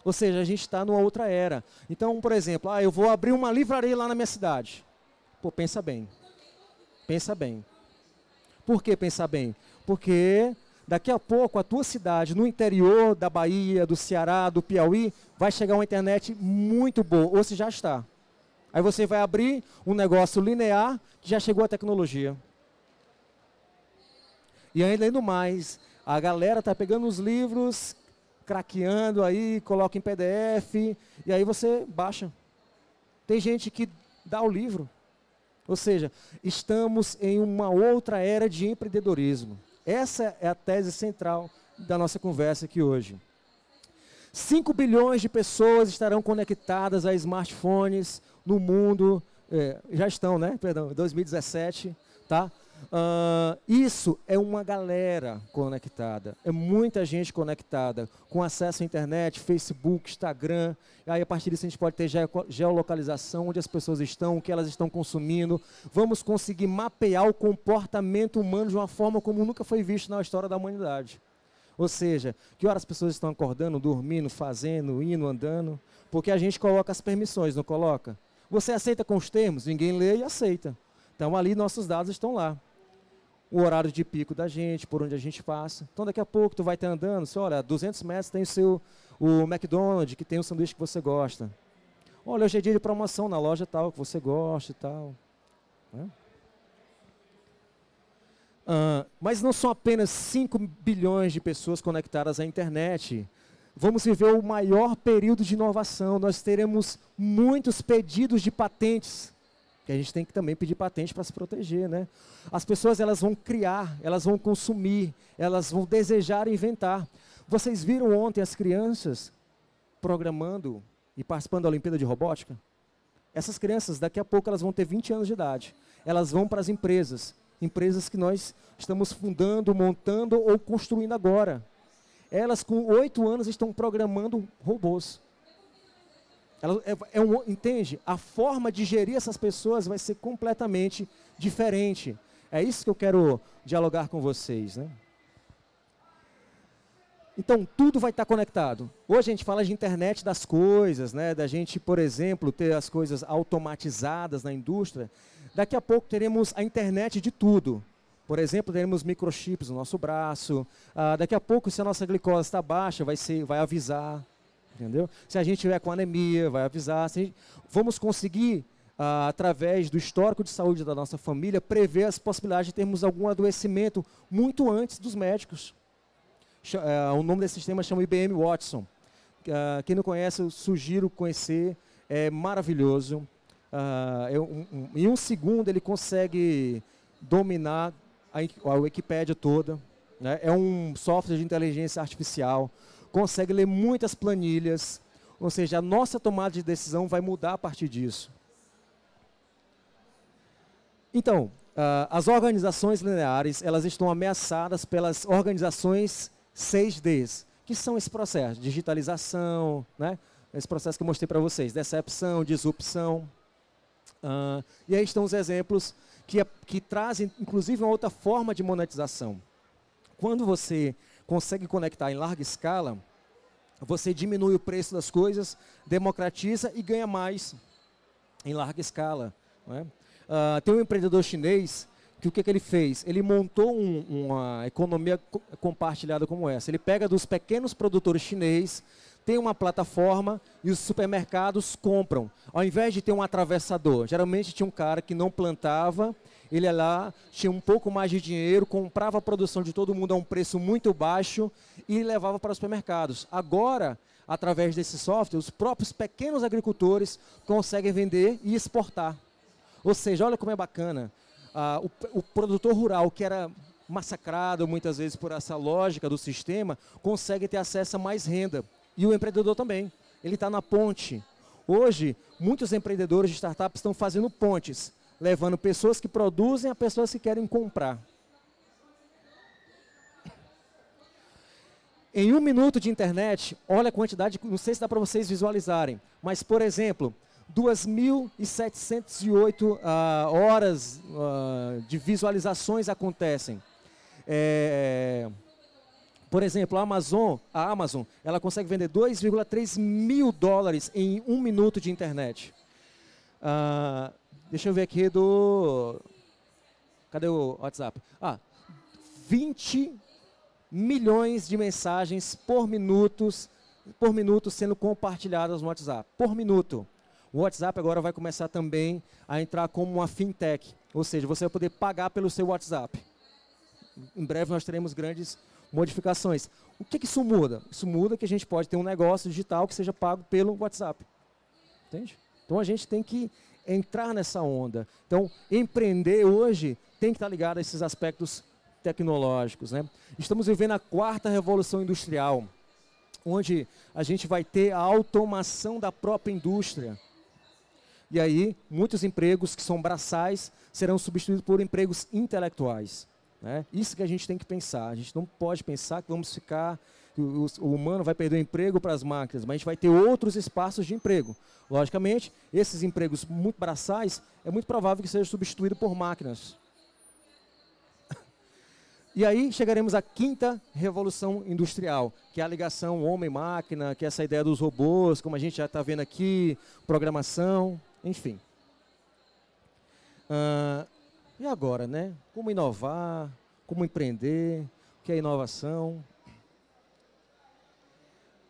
Ou seja, a gente está numa outra era. Então, por exemplo, ah, eu vou abrir uma livraria lá na minha cidade. Pô, pensa bem. Pensa bem. Por que pensar bem? Porque daqui a pouco a tua cidade, no interior da Bahia, do Ceará, do Piauí, vai chegar uma internet muito boa, ou se já está. Aí você vai abrir um negócio linear que já chegou à tecnologia. E ainda mais, a galera está pegando os livros, craqueando aí, coloca em PDF, e aí você baixa. Tem gente que dá o livro. Ou seja, estamos em uma outra era de empreendedorismo. Essa é a tese central da nossa conversa aqui hoje. 5 bilhões de pessoas estarão conectadas a smartphones no mundo, é, já estão, né? Perdão, 2017, tá? Uh, isso é uma galera conectada, é muita gente conectada, com acesso à internet, Facebook, Instagram. Aí a partir disso a gente pode ter geolocalização, onde as pessoas estão, o que elas estão consumindo. Vamos conseguir mapear o comportamento humano de uma forma como nunca foi visto na história da humanidade. Ou seja, que horas as pessoas estão acordando, dormindo, fazendo, indo, andando. Porque a gente coloca as permissões, não coloca? Você aceita com os termos? Ninguém lê e aceita. Então ali nossos dados estão lá. O horário de pico da gente, por onde a gente passa. Então daqui a pouco tu vai estar andando, você olha, 200 metros tem o seu o McDonald's, que tem o sanduíche que você gosta. Olha, hoje é dia de promoção na loja tal, que você gosta e tal. Uh, mas não são apenas 5 bilhões de pessoas conectadas à internet vamos viver o maior período de inovação. Nós teremos muitos pedidos de patentes, que a gente tem que também pedir patente para se proteger, né? As pessoas elas vão criar, elas vão consumir, elas vão desejar inventar. Vocês viram ontem as crianças programando e participando da Olimpíada de Robótica? Essas crianças, daqui a pouco, elas vão ter 20 anos de idade. Elas vão para as empresas, empresas que nós estamos fundando, montando ou construindo agora. Elas, com oito anos, estão programando robôs. Ela, é, é um, entende? A forma de gerir essas pessoas vai ser completamente diferente. É isso que eu quero dialogar com vocês. Né? Então, tudo vai estar conectado. Hoje a gente fala de internet das coisas, né? da gente, por exemplo, ter as coisas automatizadas na indústria. Daqui a pouco teremos a internet de tudo. Por exemplo, teremos microchips no nosso braço. Ah, daqui a pouco, se a nossa glicose está baixa, vai, ser, vai avisar. Entendeu? Se a gente tiver com anemia, vai avisar. Gente, vamos conseguir, ah, através do histórico de saúde da nossa família, prever as possibilidades de termos algum adoecimento muito antes dos médicos. Ah, o nome desse sistema chama IBM Watson. Ah, quem não conhece, eu sugiro conhecer. É maravilhoso. Eu, ah, é um, um, em um segundo, ele consegue dominar a, a Wikipédia toda, né? é um software de inteligência artificial, consegue ler muitas planilhas, ou seja, a nossa tomada de decisão vai mudar a partir disso. Então, uh, as organizações lineares, elas estão ameaçadas pelas organizações 6Ds, que são esse processo, digitalização, né? esse processo que eu mostrei para vocês, decepção, disrupção. Uh, e aí estão os exemplos que, é, que trazem, inclusive, uma outra forma de monetização. Quando você consegue conectar em larga escala, você diminui o preço das coisas, democratiza e ganha mais em larga escala. É? Uh, tem um empreendedor chinês que o que, que ele fez? Ele montou um, uma economia compartilhada como essa. Ele pega dos pequenos produtores chineses, tem uma plataforma e os supermercados compram. Ao invés de ter um atravessador, geralmente tinha um cara que não plantava, ele ia lá, tinha um pouco mais de dinheiro, comprava a produção de todo mundo a um preço muito baixo e levava para os supermercados. Agora, através desse software, os próprios pequenos agricultores conseguem vender e exportar. Ou seja, olha como é bacana. Ah, o, o produtor rural, que era massacrado muitas vezes por essa lógica do sistema, consegue ter acesso a mais renda. E o empreendedor também. Ele está na ponte. Hoje, muitos empreendedores de startups estão fazendo pontes, levando pessoas que produzem a pessoas que querem comprar. Em um minuto de internet, olha a quantidade, não sei se dá para vocês visualizarem, mas, por exemplo, 2.708 uh, ah, horas uh, de visualizações acontecem. É, por exemplo, a Amazon, a Amazon, ela consegue vender 2,3 mil dólares em um minuto de internet. Ah, deixa eu ver aqui do... Cadê o WhatsApp? Ah, 20 milhões de mensagens por minutos, por minuto sendo compartilhadas no WhatsApp. Por minuto. O WhatsApp agora vai começar também a entrar como uma fintech, ou seja, você vai poder pagar pelo seu WhatsApp. Em breve nós teremos grandes modificações. O que, que isso muda? Isso muda que a gente pode ter um negócio digital que seja pago pelo WhatsApp. Entende? Então a gente tem que entrar nessa onda. Então, empreender hoje tem que estar tá ligado a esses aspectos tecnológicos. Né? Estamos vivendo a quarta revolução industrial, onde a gente vai ter a automação da própria indústria. E aí, muitos empregos que são braçais serão substituídos por empregos intelectuais. Né? Isso que a gente tem que pensar. A gente não pode pensar que vamos ficar. O, o humano vai perder o emprego para as máquinas, mas a gente vai ter outros espaços de emprego. Logicamente, esses empregos muito braçais é muito provável que seja substituído por máquinas. E aí chegaremos à quinta revolução industrial, que é a ligação homem-máquina, que é essa ideia dos robôs, como a gente já está vendo aqui, programação, enfim. Uh, e agora, né? Como inovar, como empreender, o que é inovação.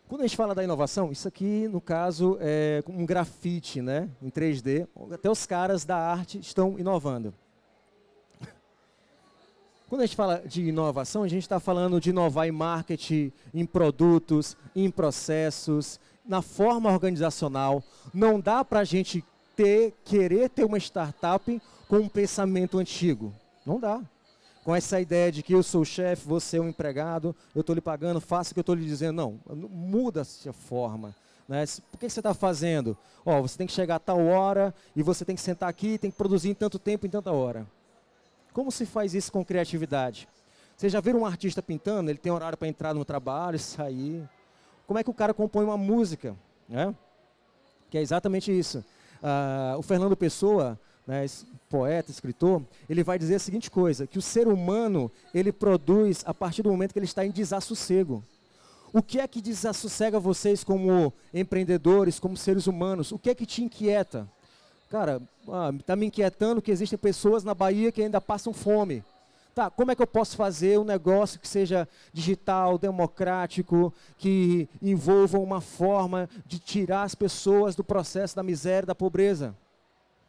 Quando a gente fala da inovação, isso aqui, no caso, é um grafite, né? Em 3D. Até os caras da arte estão inovando. Quando a gente fala de inovação, a gente está falando de inovar em marketing, em produtos, em processos, na forma organizacional. Não dá para a gente ter, querer ter uma startup com um pensamento antigo. Não dá. Com essa ideia de que eu sou o chefe, você é o um empregado, eu estou lhe pagando, faça o que eu estou lhe dizendo. Não, muda a forma. Né? Por que você está fazendo? Ó, você tem que chegar a tal hora e você tem que sentar aqui e tem que produzir em tanto tempo, em tanta hora. Como se faz isso com criatividade? Você já viu um artista pintando? Ele tem horário para entrar no trabalho e sair. Como é que o cara compõe uma música? Né? Que é exatamente isso. Ah, o Fernando Pessoa, né, poeta, escritor, ele vai dizer a seguinte coisa, que o ser humano, ele produz a partir do momento que ele está em desassossego. O que é que desassossega vocês como empreendedores, como seres humanos? O que é que te inquieta? Cara, está ah, me inquietando que existem pessoas na Bahia que ainda passam fome. Tá, como é que eu posso fazer um negócio que seja digital, democrático, que envolva uma forma de tirar as pessoas do processo da miséria, da pobreza?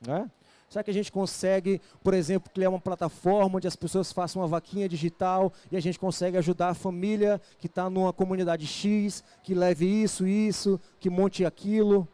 é? Será que a gente consegue, por exemplo, criar uma plataforma onde as pessoas façam uma vaquinha digital e a gente consegue ajudar a família que está numa comunidade X, que leve isso, isso, que monte aquilo?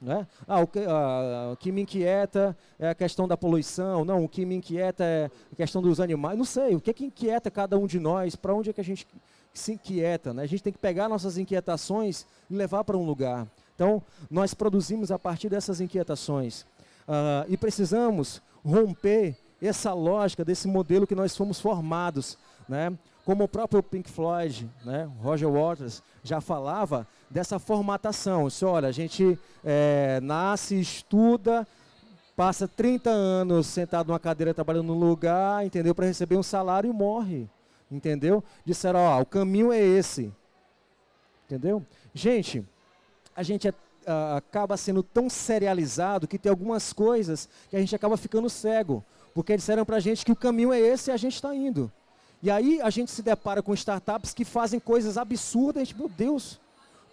Né? Ah, o que, ah, o que, me inquieta é a questão da poluição, não, o que me inquieta é a questão dos animais, não sei, o que, é que inquieta cada um de nós, para onde é que a gente se inquieta? Né? A gente tem que pegar nossas inquietações e levar para um lugar. Então, nós produzimos a partir dessas inquietações. Uh, e precisamos romper essa lógica desse modelo que nós fomos formados, né? Como o próprio Pink Floyd, né? Roger Waters já falava dessa formatação. Se olha, a gente é, nasce, estuda, passa 30 anos sentado numa cadeira trabalhando num lugar, entendeu? Para receber um salário e morre, entendeu? Disseram, ó, o caminho é esse, entendeu? Gente, a gente é uh, acaba sendo tão serializado que tem algumas coisas que a gente acaba ficando cego, porque disseram para a gente que o caminho é esse e a gente está indo. E aí a gente se depara com startups que fazem coisas absurdas, a gente, meu Deus,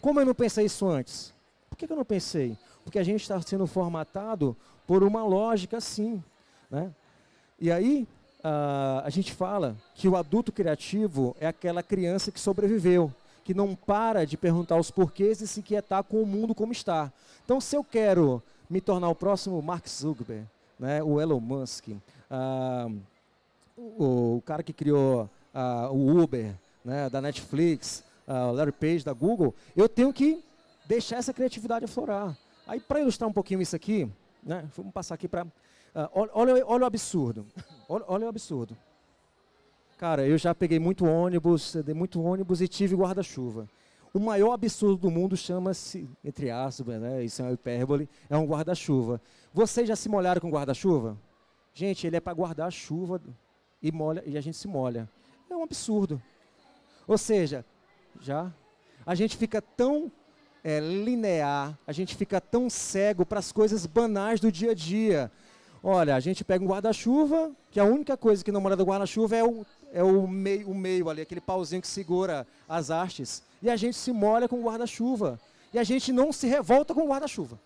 como eu não pensei isso antes? Por que, que eu não pensei? Porque a gente está sendo formatado por uma lógica assim. Né? E aí uh, a gente fala que o adulto criativo é aquela criança que sobreviveu, que não para de perguntar os porquês e se inquietar com o mundo como está. Então, se eu quero me tornar o próximo Mark Zuckerberg, né, o Elon Musk, ah, o, o, cara que criou ah, o Uber, né, da Netflix, ah, o Larry Page da Google, eu tenho que deixar essa criatividade aflorar. Aí, para ilustrar um pouquinho isso aqui, né, vamos passar aqui para... olha, olha o absurdo. Olha, olha o absurdo. Cara, eu já peguei muito ônibus, dei muito ônibus e tive guarda-chuva. O maior absurdo do mundo chama-se, entre aspas, né, isso é uma hipérbole, é um guarda-chuva. Vocês já se molharam com guarda-chuva? Gente, ele é para guardar a chuva e, molha, e a gente se molha. É um absurdo. Ou seja, já a gente fica tão é, linear, a gente fica tão cego para as coisas banais do dia a dia. Olha, a gente pega um guarda-chuva, que a única coisa que não mora do guarda-chuva é o é o meio, o meio ali, aquele pauzinho que segura as hastes. E a gente se molha com o guarda-chuva. E a gente não se revolta com o guarda-chuva.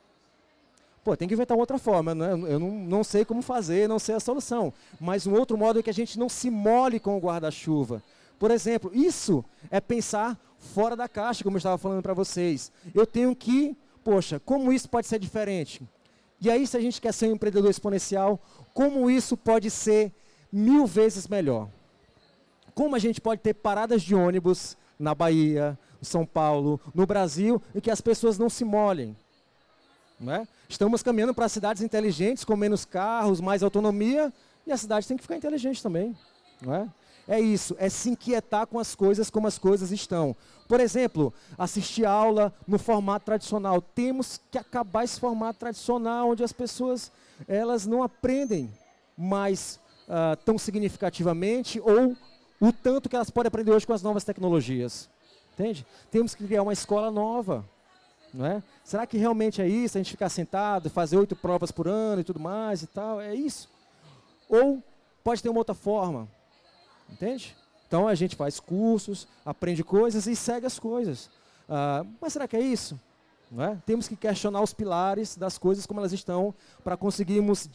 Pô, tem que inventar outra forma, né? eu não, não sei como fazer, não sei a solução. Mas um outro modo é que a gente não se molhe com o guarda-chuva. Por exemplo, isso é pensar fora da caixa, como eu estava falando para vocês. Eu tenho que, poxa, como isso pode ser diferente? E aí, se a gente quer ser um empreendedor exponencial, como isso pode ser mil vezes melhor? como a gente pode ter paradas de ônibus na Bahia, São Paulo, no Brasil, e que as pessoas não se molhem. é? Estamos caminhando para cidades inteligentes, com menos carros, mais autonomia, e a cidade tem que ficar inteligente também. Né? É isso, é se inquietar com as coisas como as coisas estão. Por exemplo, assistir aula no formato tradicional. Temos que acabar esse formato tradicional, onde as pessoas elas não aprendem mais uh, tão significativamente ou o tanto que elas podem aprender hoje com as novas tecnologias. Entende? Temos que criar uma escola nova. Não é? Será que realmente é isso? A gente ficar sentado, fazer oito provas por ano e tudo mais e tal? É isso? Ou pode ter uma outra forma? Entende? Então a gente faz cursos, aprende coisas e segue as coisas. Ah, mas será que é isso? É? Temos que questionar os pilares das coisas como elas estão para conseguirmos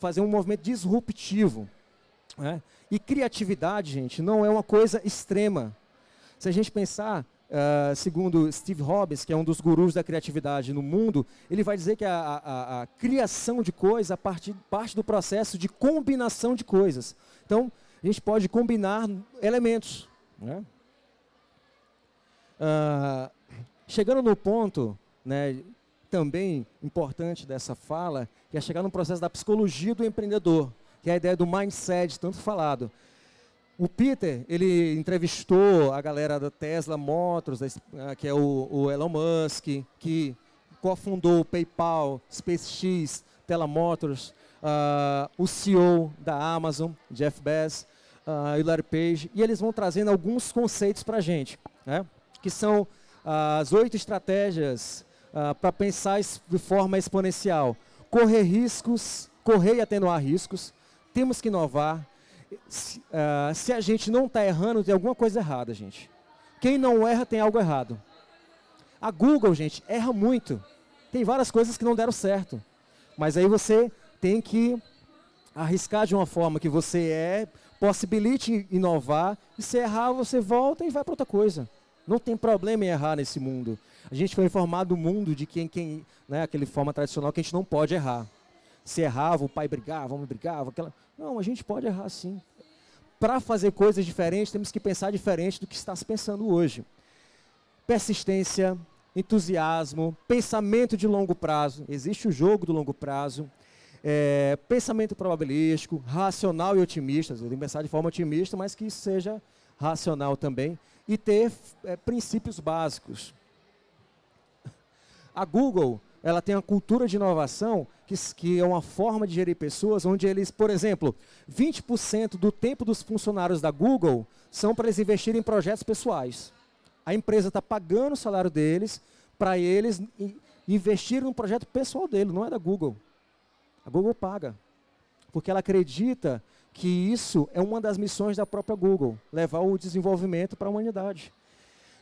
fazer um movimento disruptivo. Né? E criatividade, gente, não é uma coisa extrema. Se a gente pensar, uh, segundo Steve Jobs, que é um dos gurus da criatividade no mundo, ele vai dizer que a, a, a criação de coisa parte, parte do processo de combinação de coisas. Então, a gente pode combinar elementos. Né? Uh, chegando no ponto né, também importante dessa fala, que é chegar no processo da psicologia do empreendedor que é a ideia do mindset, tanto falado. O Peter, ele entrevistou a galera da Tesla Motors, que é o, o Elon Musk, que cofundou o PayPal, SpaceX, Tesla Motors, uh, o CEO da Amazon, Jeff Bezos, uh, Larry Page, e eles vão trazendo alguns conceitos para a gente, né? que são ah, as oito estratégias uh, para pensar de forma exponencial. Correr riscos, correr e atenuar riscos, temos que inovar. Se, uh, se a gente não está errando, tem alguma coisa errada, gente. Quem não erra tem algo errado. A Google, gente, erra muito. Tem várias coisas que não deram certo. Mas aí você tem que arriscar de uma forma que você é, possibilite inovar, e se errar, você volta e vai para outra coisa. Não tem problema em errar nesse mundo. A gente foi informado do mundo de quem, quem né, aquele forma tradicional que a gente não pode errar se errava, o pai brigava, mãe brigava, aquela. Não, a gente pode errar sim. Para fazer coisas diferentes, temos que pensar diferente do que está se pensando hoje. Persistência, entusiasmo, pensamento de longo prazo. Existe o jogo do longo prazo. É, pensamento probabilístico, racional e otimista. Eu que pensar de forma otimista, mas que isso seja racional também. E ter é, princípios básicos. A Google ela tem uma cultura de inovação, que, que é uma forma de gerir pessoas, onde eles, por exemplo, 20% do tempo dos funcionários da Google são para eles investirem em projetos pessoais. A empresa está pagando o salário deles para eles investirem no projeto pessoal dele, não é da Google. A Google paga, porque ela acredita que isso é uma das missões da própria Google, levar o desenvolvimento para a humanidade.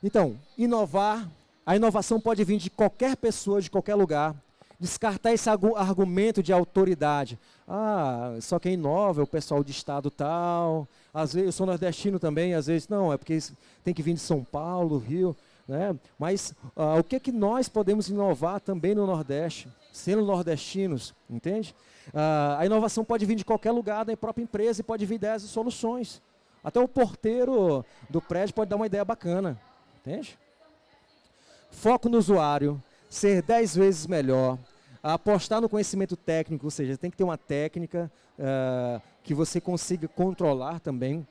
Então, inovar, a inovação pode vir de qualquer pessoa, de qualquer lugar. Descartar esse argumento de autoridade. Ah, só quem é inova é o pessoal de estado tal. Às vezes eu sou nordestino também, às vezes não, é porque tem que vir de São Paulo, Rio. Né? Mas ah, o que, é que nós podemos inovar também no Nordeste, sendo nordestinos, entende? Ah, a inovação pode vir de qualquer lugar, da própria empresa, e pode vir ideias e soluções. Até o porteiro do prédio pode dar uma ideia bacana, entende? foco no usuário, ser 10 vezes melhor, apostar no conhecimento técnico, ou seja, tem que ter uma técnica uh, que você consiga controlar também,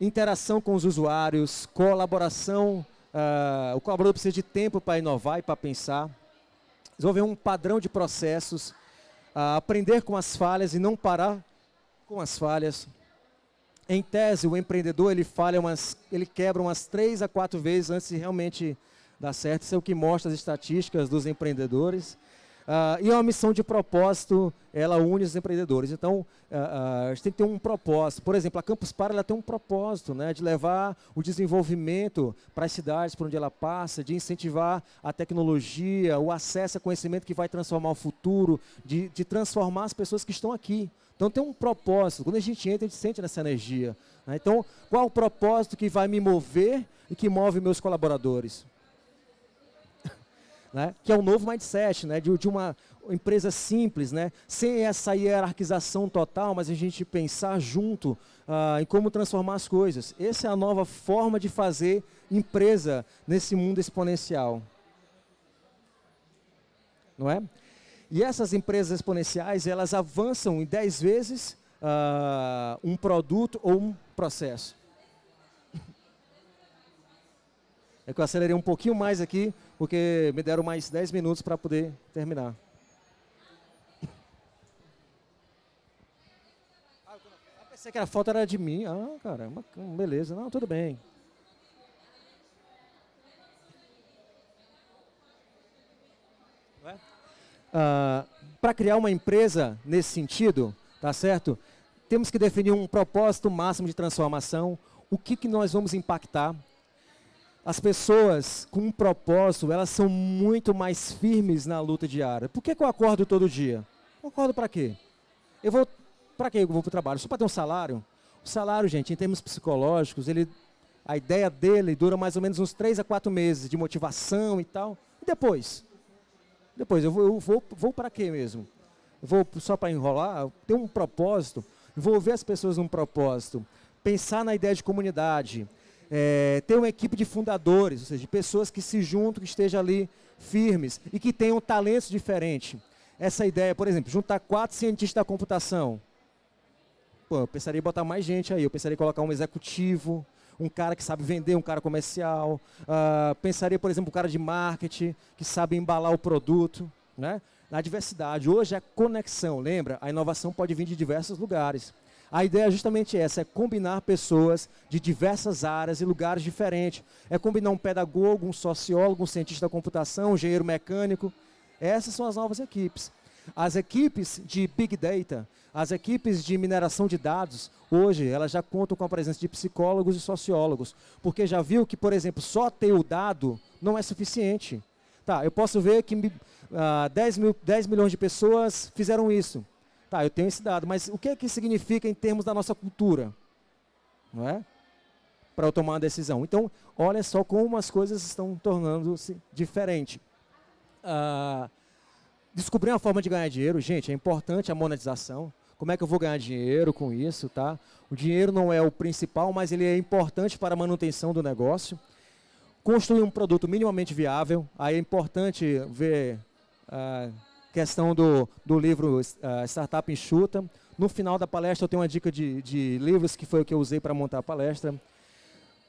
interação com os usuários, colaboração, uh, o colaborador precisa de tempo para inovar e para pensar, desenvolver um padrão de processos, uh, aprender com as falhas e não parar com as falhas. Em tese, o empreendedor ele falha umas, ele quebra umas três a quatro vezes antes de realmente dá certo. Isso é o que mostra as estatísticas dos empreendedores. Uh, e é uma missão de propósito, ela une os empreendedores. Então, uh, uh, a gente tem que ter um propósito. Por exemplo, a Campus Para ela tem um propósito né, de levar o desenvolvimento para as cidades por onde ela passa, de incentivar a tecnologia, o acesso a conhecimento que vai transformar o futuro, de, de transformar as pessoas que estão aqui. Então, tem um propósito. Quando a gente entra, a gente sente nessa energia. Né? Então, qual o propósito que vai me mover e que move meus colaboradores? né? que é o novo mindset né? de, de uma empresa simples, né? sem essa hierarquização total, mas a gente pensar junto ah, em como transformar as coisas. Essa é a nova forma de fazer empresa nesse mundo exponencial. Não é? E essas empresas exponenciais, elas avançam em 10 vezes ah, um produto ou um processo. É que eu acelerei um pouquinho mais aqui, porque me deram mais 10 minutos para poder terminar. Ah, eu pensei que a foto era de mim. Ah, caramba, beleza. Não, tudo bem. Uh, é? ah, para criar uma empresa nesse sentido, tá certo? Temos que definir um propósito máximo de transformação, o que, que nós vamos impactar, as pessoas com um propósito, elas são muito mais firmes na luta diária. Por que, que eu acordo todo dia? Eu acordo para quê? Eu vou para quê? Eu vou para o trabalho só para ter um salário? O salário, gente, em termos psicológicos, ele, a ideia dele dura mais ou menos uns três a quatro meses de motivação e tal. E depois, depois eu vou, eu vou, vou para quê mesmo? Eu vou só para enrolar? Ter um propósito? Envolver as pessoas num propósito? Pensar na ideia de comunidade? é, ter uma equipe de fundadores, ou seja, de pessoas que se juntam, que estejam ali firmes e que tenham talentos diferentes. Essa ideia, por exemplo, juntar quatro cientistas da computação. Pô, eu pensaria em botar mais gente aí, eu pensaria em colocar um executivo, um cara que sabe vender, um cara comercial. Uh, pensaria, por exemplo, um cara de marketing, que sabe embalar o produto. Né? Na diversidade, hoje é a conexão, lembra? A inovação pode vir de diversos lugares. A ideia é justamente essa, é combinar pessoas de diversas áreas e lugares diferentes. É combinar um pedagogo, um sociólogo, um cientista da computação, um engenheiro mecânico. Essas são as novas equipes. As equipes de Big Data, as equipes de mineração de dados, hoje elas já contam com a presença de psicólogos e sociólogos, porque já viu que, por exemplo, só ter o dado não é suficiente. Tá, eu posso ver que uh, ah, 10, mil, 10 milhões de pessoas fizeram isso. Tá, eu tenho esse dado, mas o que é que significa em termos da nossa cultura? Não é? Para eu tomar uma decisão. Então, olha só como as coisas estão tornando-se diferente. Ah, descobrir uma forma de ganhar dinheiro, gente, é importante a monetização. Como é que eu vou ganhar dinheiro com isso, tá? O dinheiro não é o principal, mas ele é importante para a manutenção do negócio. Construir um produto minimamente viável, aí é importante ver ah, questão do, do livro uh, Startup Enxuta. No final da palestra eu tenho uma dica de, de livros que foi o que eu usei para montar a palestra.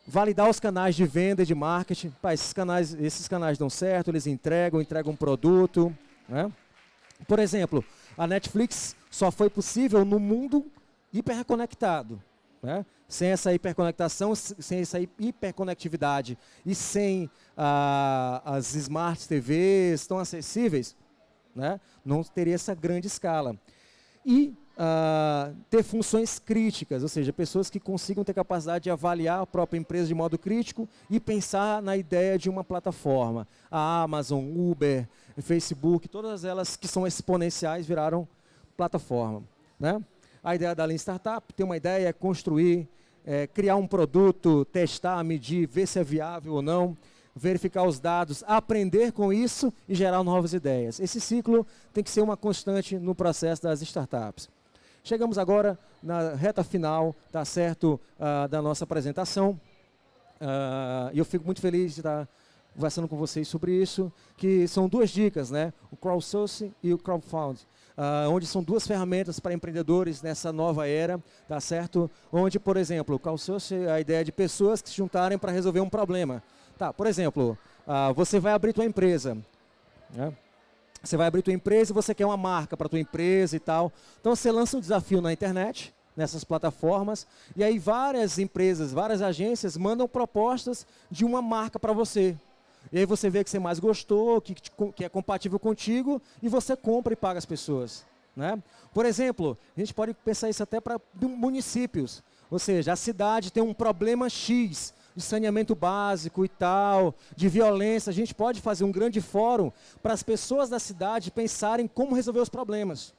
Validar os canais de venda e de marketing. Pá, esses, canais, esses canais dão certo, eles entregam, entregam um produto. Né? Por exemplo, a Netflix só foi possível no mundo hiperconectado. Né? Sem essa hiperconectação, sem essa hiperconectividade e sem ah, as smart TVs tão acessíveis, né? não teria essa grande escala. E ah, ter funções críticas, ou seja, pessoas que consigam ter capacidade de avaliar a própria empresa de modo crítico e pensar na ideia de uma plataforma. A Amazon, Uber, Facebook, todas elas que são exponenciais viraram plataforma. Né? A ideia da Lean Startup, ter uma ideia, é construir, é, criar um produto, testar, medir, ver se é viável ou não, verificar os dados, aprender com isso e gerar novas ideias. Esse ciclo tem que ser uma constante no processo das startups. Chegamos agora na reta final, tá certo, uh, da nossa apresentação. Ah, e uh, eu fico muito feliz de estar conversando com vocês sobre isso, que são duas dicas, né? O crowdsourcing e o crowdfunding. Uh, onde são duas ferramentas para empreendedores nessa nova era, tá certo? Onde, por exemplo, o crowdsourcing é a ideia de pessoas que se juntarem para resolver um problema. Tá, por exemplo, uh, você vai abrir tua empresa. Né? Você vai abrir tua empresa e você quer uma marca para tua empresa e tal. Então você lança um desafio na internet, nessas plataformas, e aí várias empresas, várias agências mandam propostas de uma marca para você. E aí você vê que você mais gostou, que, que é compatível contigo, e você compra e paga as pessoas. Né? Por exemplo, a gente pode pensar isso até para municípios. Ou seja, a cidade tem um problema X de saneamento básico e tal, de violência. A gente pode fazer um grande fórum para as pessoas da cidade pensarem como resolver os problemas.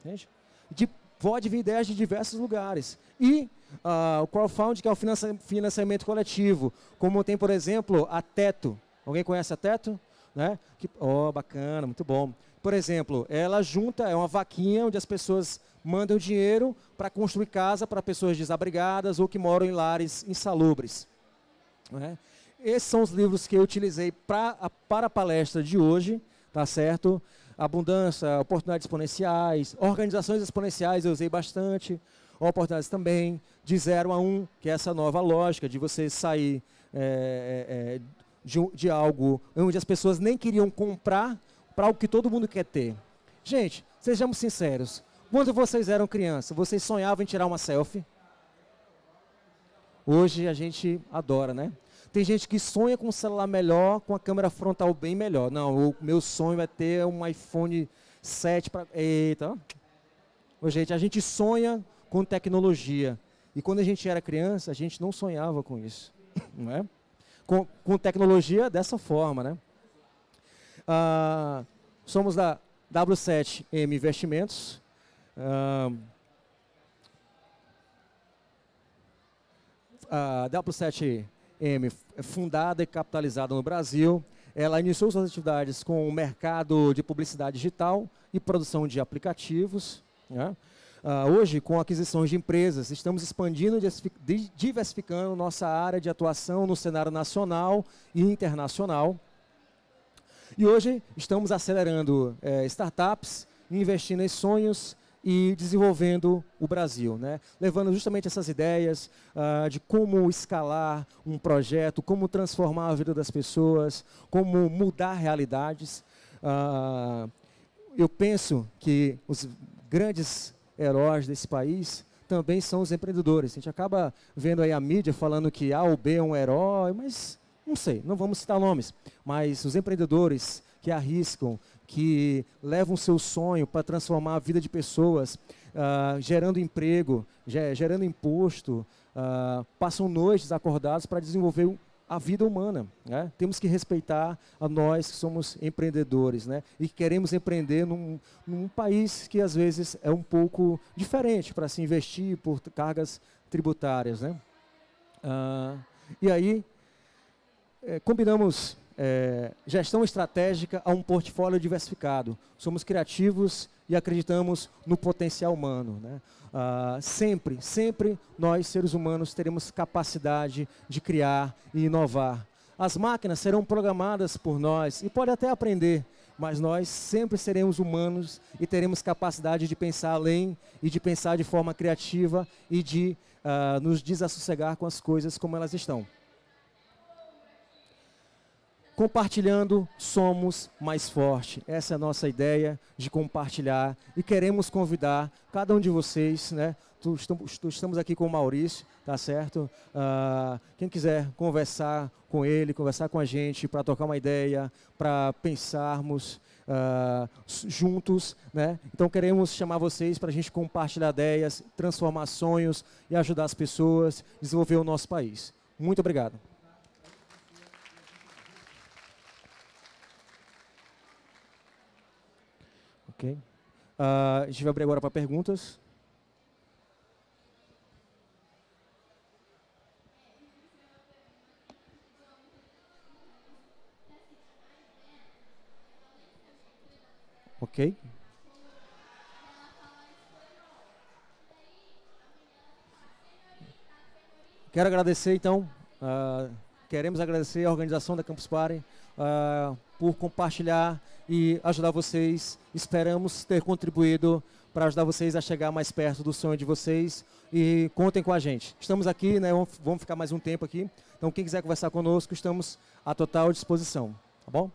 Entende? De, pode vir ideias de diversos lugares. E uh, o crowdfunding, que é o financiamento coletivo, como tem, por exemplo, a Teto. Alguém conhece a Teto? Né? Que, oh, bacana, muito bom. Por exemplo, ela junta, é uma vaquinha onde as pessoas mandam o dinheiro para construir casa para pessoas desabrigadas ou que moram em lares insalubres. Né? Esses são os livros que eu utilizei pra, a, para a palestra de hoje, tá certo? Abundância, oportunidades exponenciais, organizações exponenciais eu usei bastante, oportunidades também, de 0 a 1, um, que é essa nova lógica de você sair é, é, de, de algo onde as pessoas nem queriam comprar para algo que todo mundo quer ter. Gente, sejamos sinceros, quando vocês eram crianças, vocês sonhavam em tirar uma selfie? Hoje a gente adora, né? Tem gente que sonha com um celular melhor, com a câmera frontal bem melhor. Não, o meu sonho é ter um iPhone 7 para. Eita! Ô, gente, a gente sonha com tecnologia. E quando a gente era criança, a gente não sonhava com isso. Não é? com, com tecnologia dessa forma, né? Ah, somos da W7M Investimentos. Ah, a W7M é fundada e capitalizada no Brasil. Ela iniciou suas atividades com o mercado de publicidade digital e produção de aplicativos. Né? Ah, hoje, com aquisições de empresas, estamos expandindo e diversificando nossa área de atuação no cenário nacional e internacional. E hoje estamos acelerando é, startups, investindo em sonhos e desenvolvendo o Brasil, né? levando justamente essas ideias uh, de como escalar um projeto, como transformar a vida das pessoas, como mudar realidades. Uh, eu penso que os grandes heróis desse país também são os empreendedores. A gente acaba vendo aí a mídia falando que A ou B é um herói, mas não sei, não vamos citar nomes, mas os empreendedores que arriscam, que levam seu sonho para transformar a vida de pessoas, uh, gerando emprego, gerando imposto, uh, passam noites acordados para desenvolver a vida humana. Né? Temos que respeitar a nós que somos empreendedores né? e queremos empreender num, num país que às vezes é um pouco diferente para se investir por cargas tributárias. Né? Uh, e aí, é, combinamos é, gestão estratégica a um portfólio diversificado. Somos criativos e acreditamos no potencial humano. Né? Ah, sempre, sempre nós, seres humanos, teremos capacidade de criar e inovar. As máquinas serão programadas por nós e podem até aprender, mas nós sempre seremos humanos e teremos capacidade de pensar além e de pensar de forma criativa e de ah, nos desassossegar com as coisas como elas estão. Compartilhando, somos mais forte. Essa é a nossa ideia de compartilhar e queremos convidar cada um de vocês, né? Estamos aqui com o Maurício, tá certo? Uh, quem quiser conversar com ele, conversar com a gente, para tocar uma ideia, para pensarmos uh, juntos, né? Então queremos chamar vocês para a gente compartilhar ideias, transformar sonhos e ajudar as pessoas a desenvolver o nosso país. Muito obrigado. Ok. Uh, a gente vai abrir agora para perguntas. Ok. Quero agradecer, então, uh, queremos agradecer a organização da Campus Party, uh, por compartilhar e ajudar vocês. Esperamos ter contribuído para ajudar vocês a chegar mais perto do sonho de vocês. E contem com a gente. Estamos aqui, né? Vamos ficar mais um tempo aqui. Então, quem quiser conversar conosco, estamos à total disposição. Tá bom?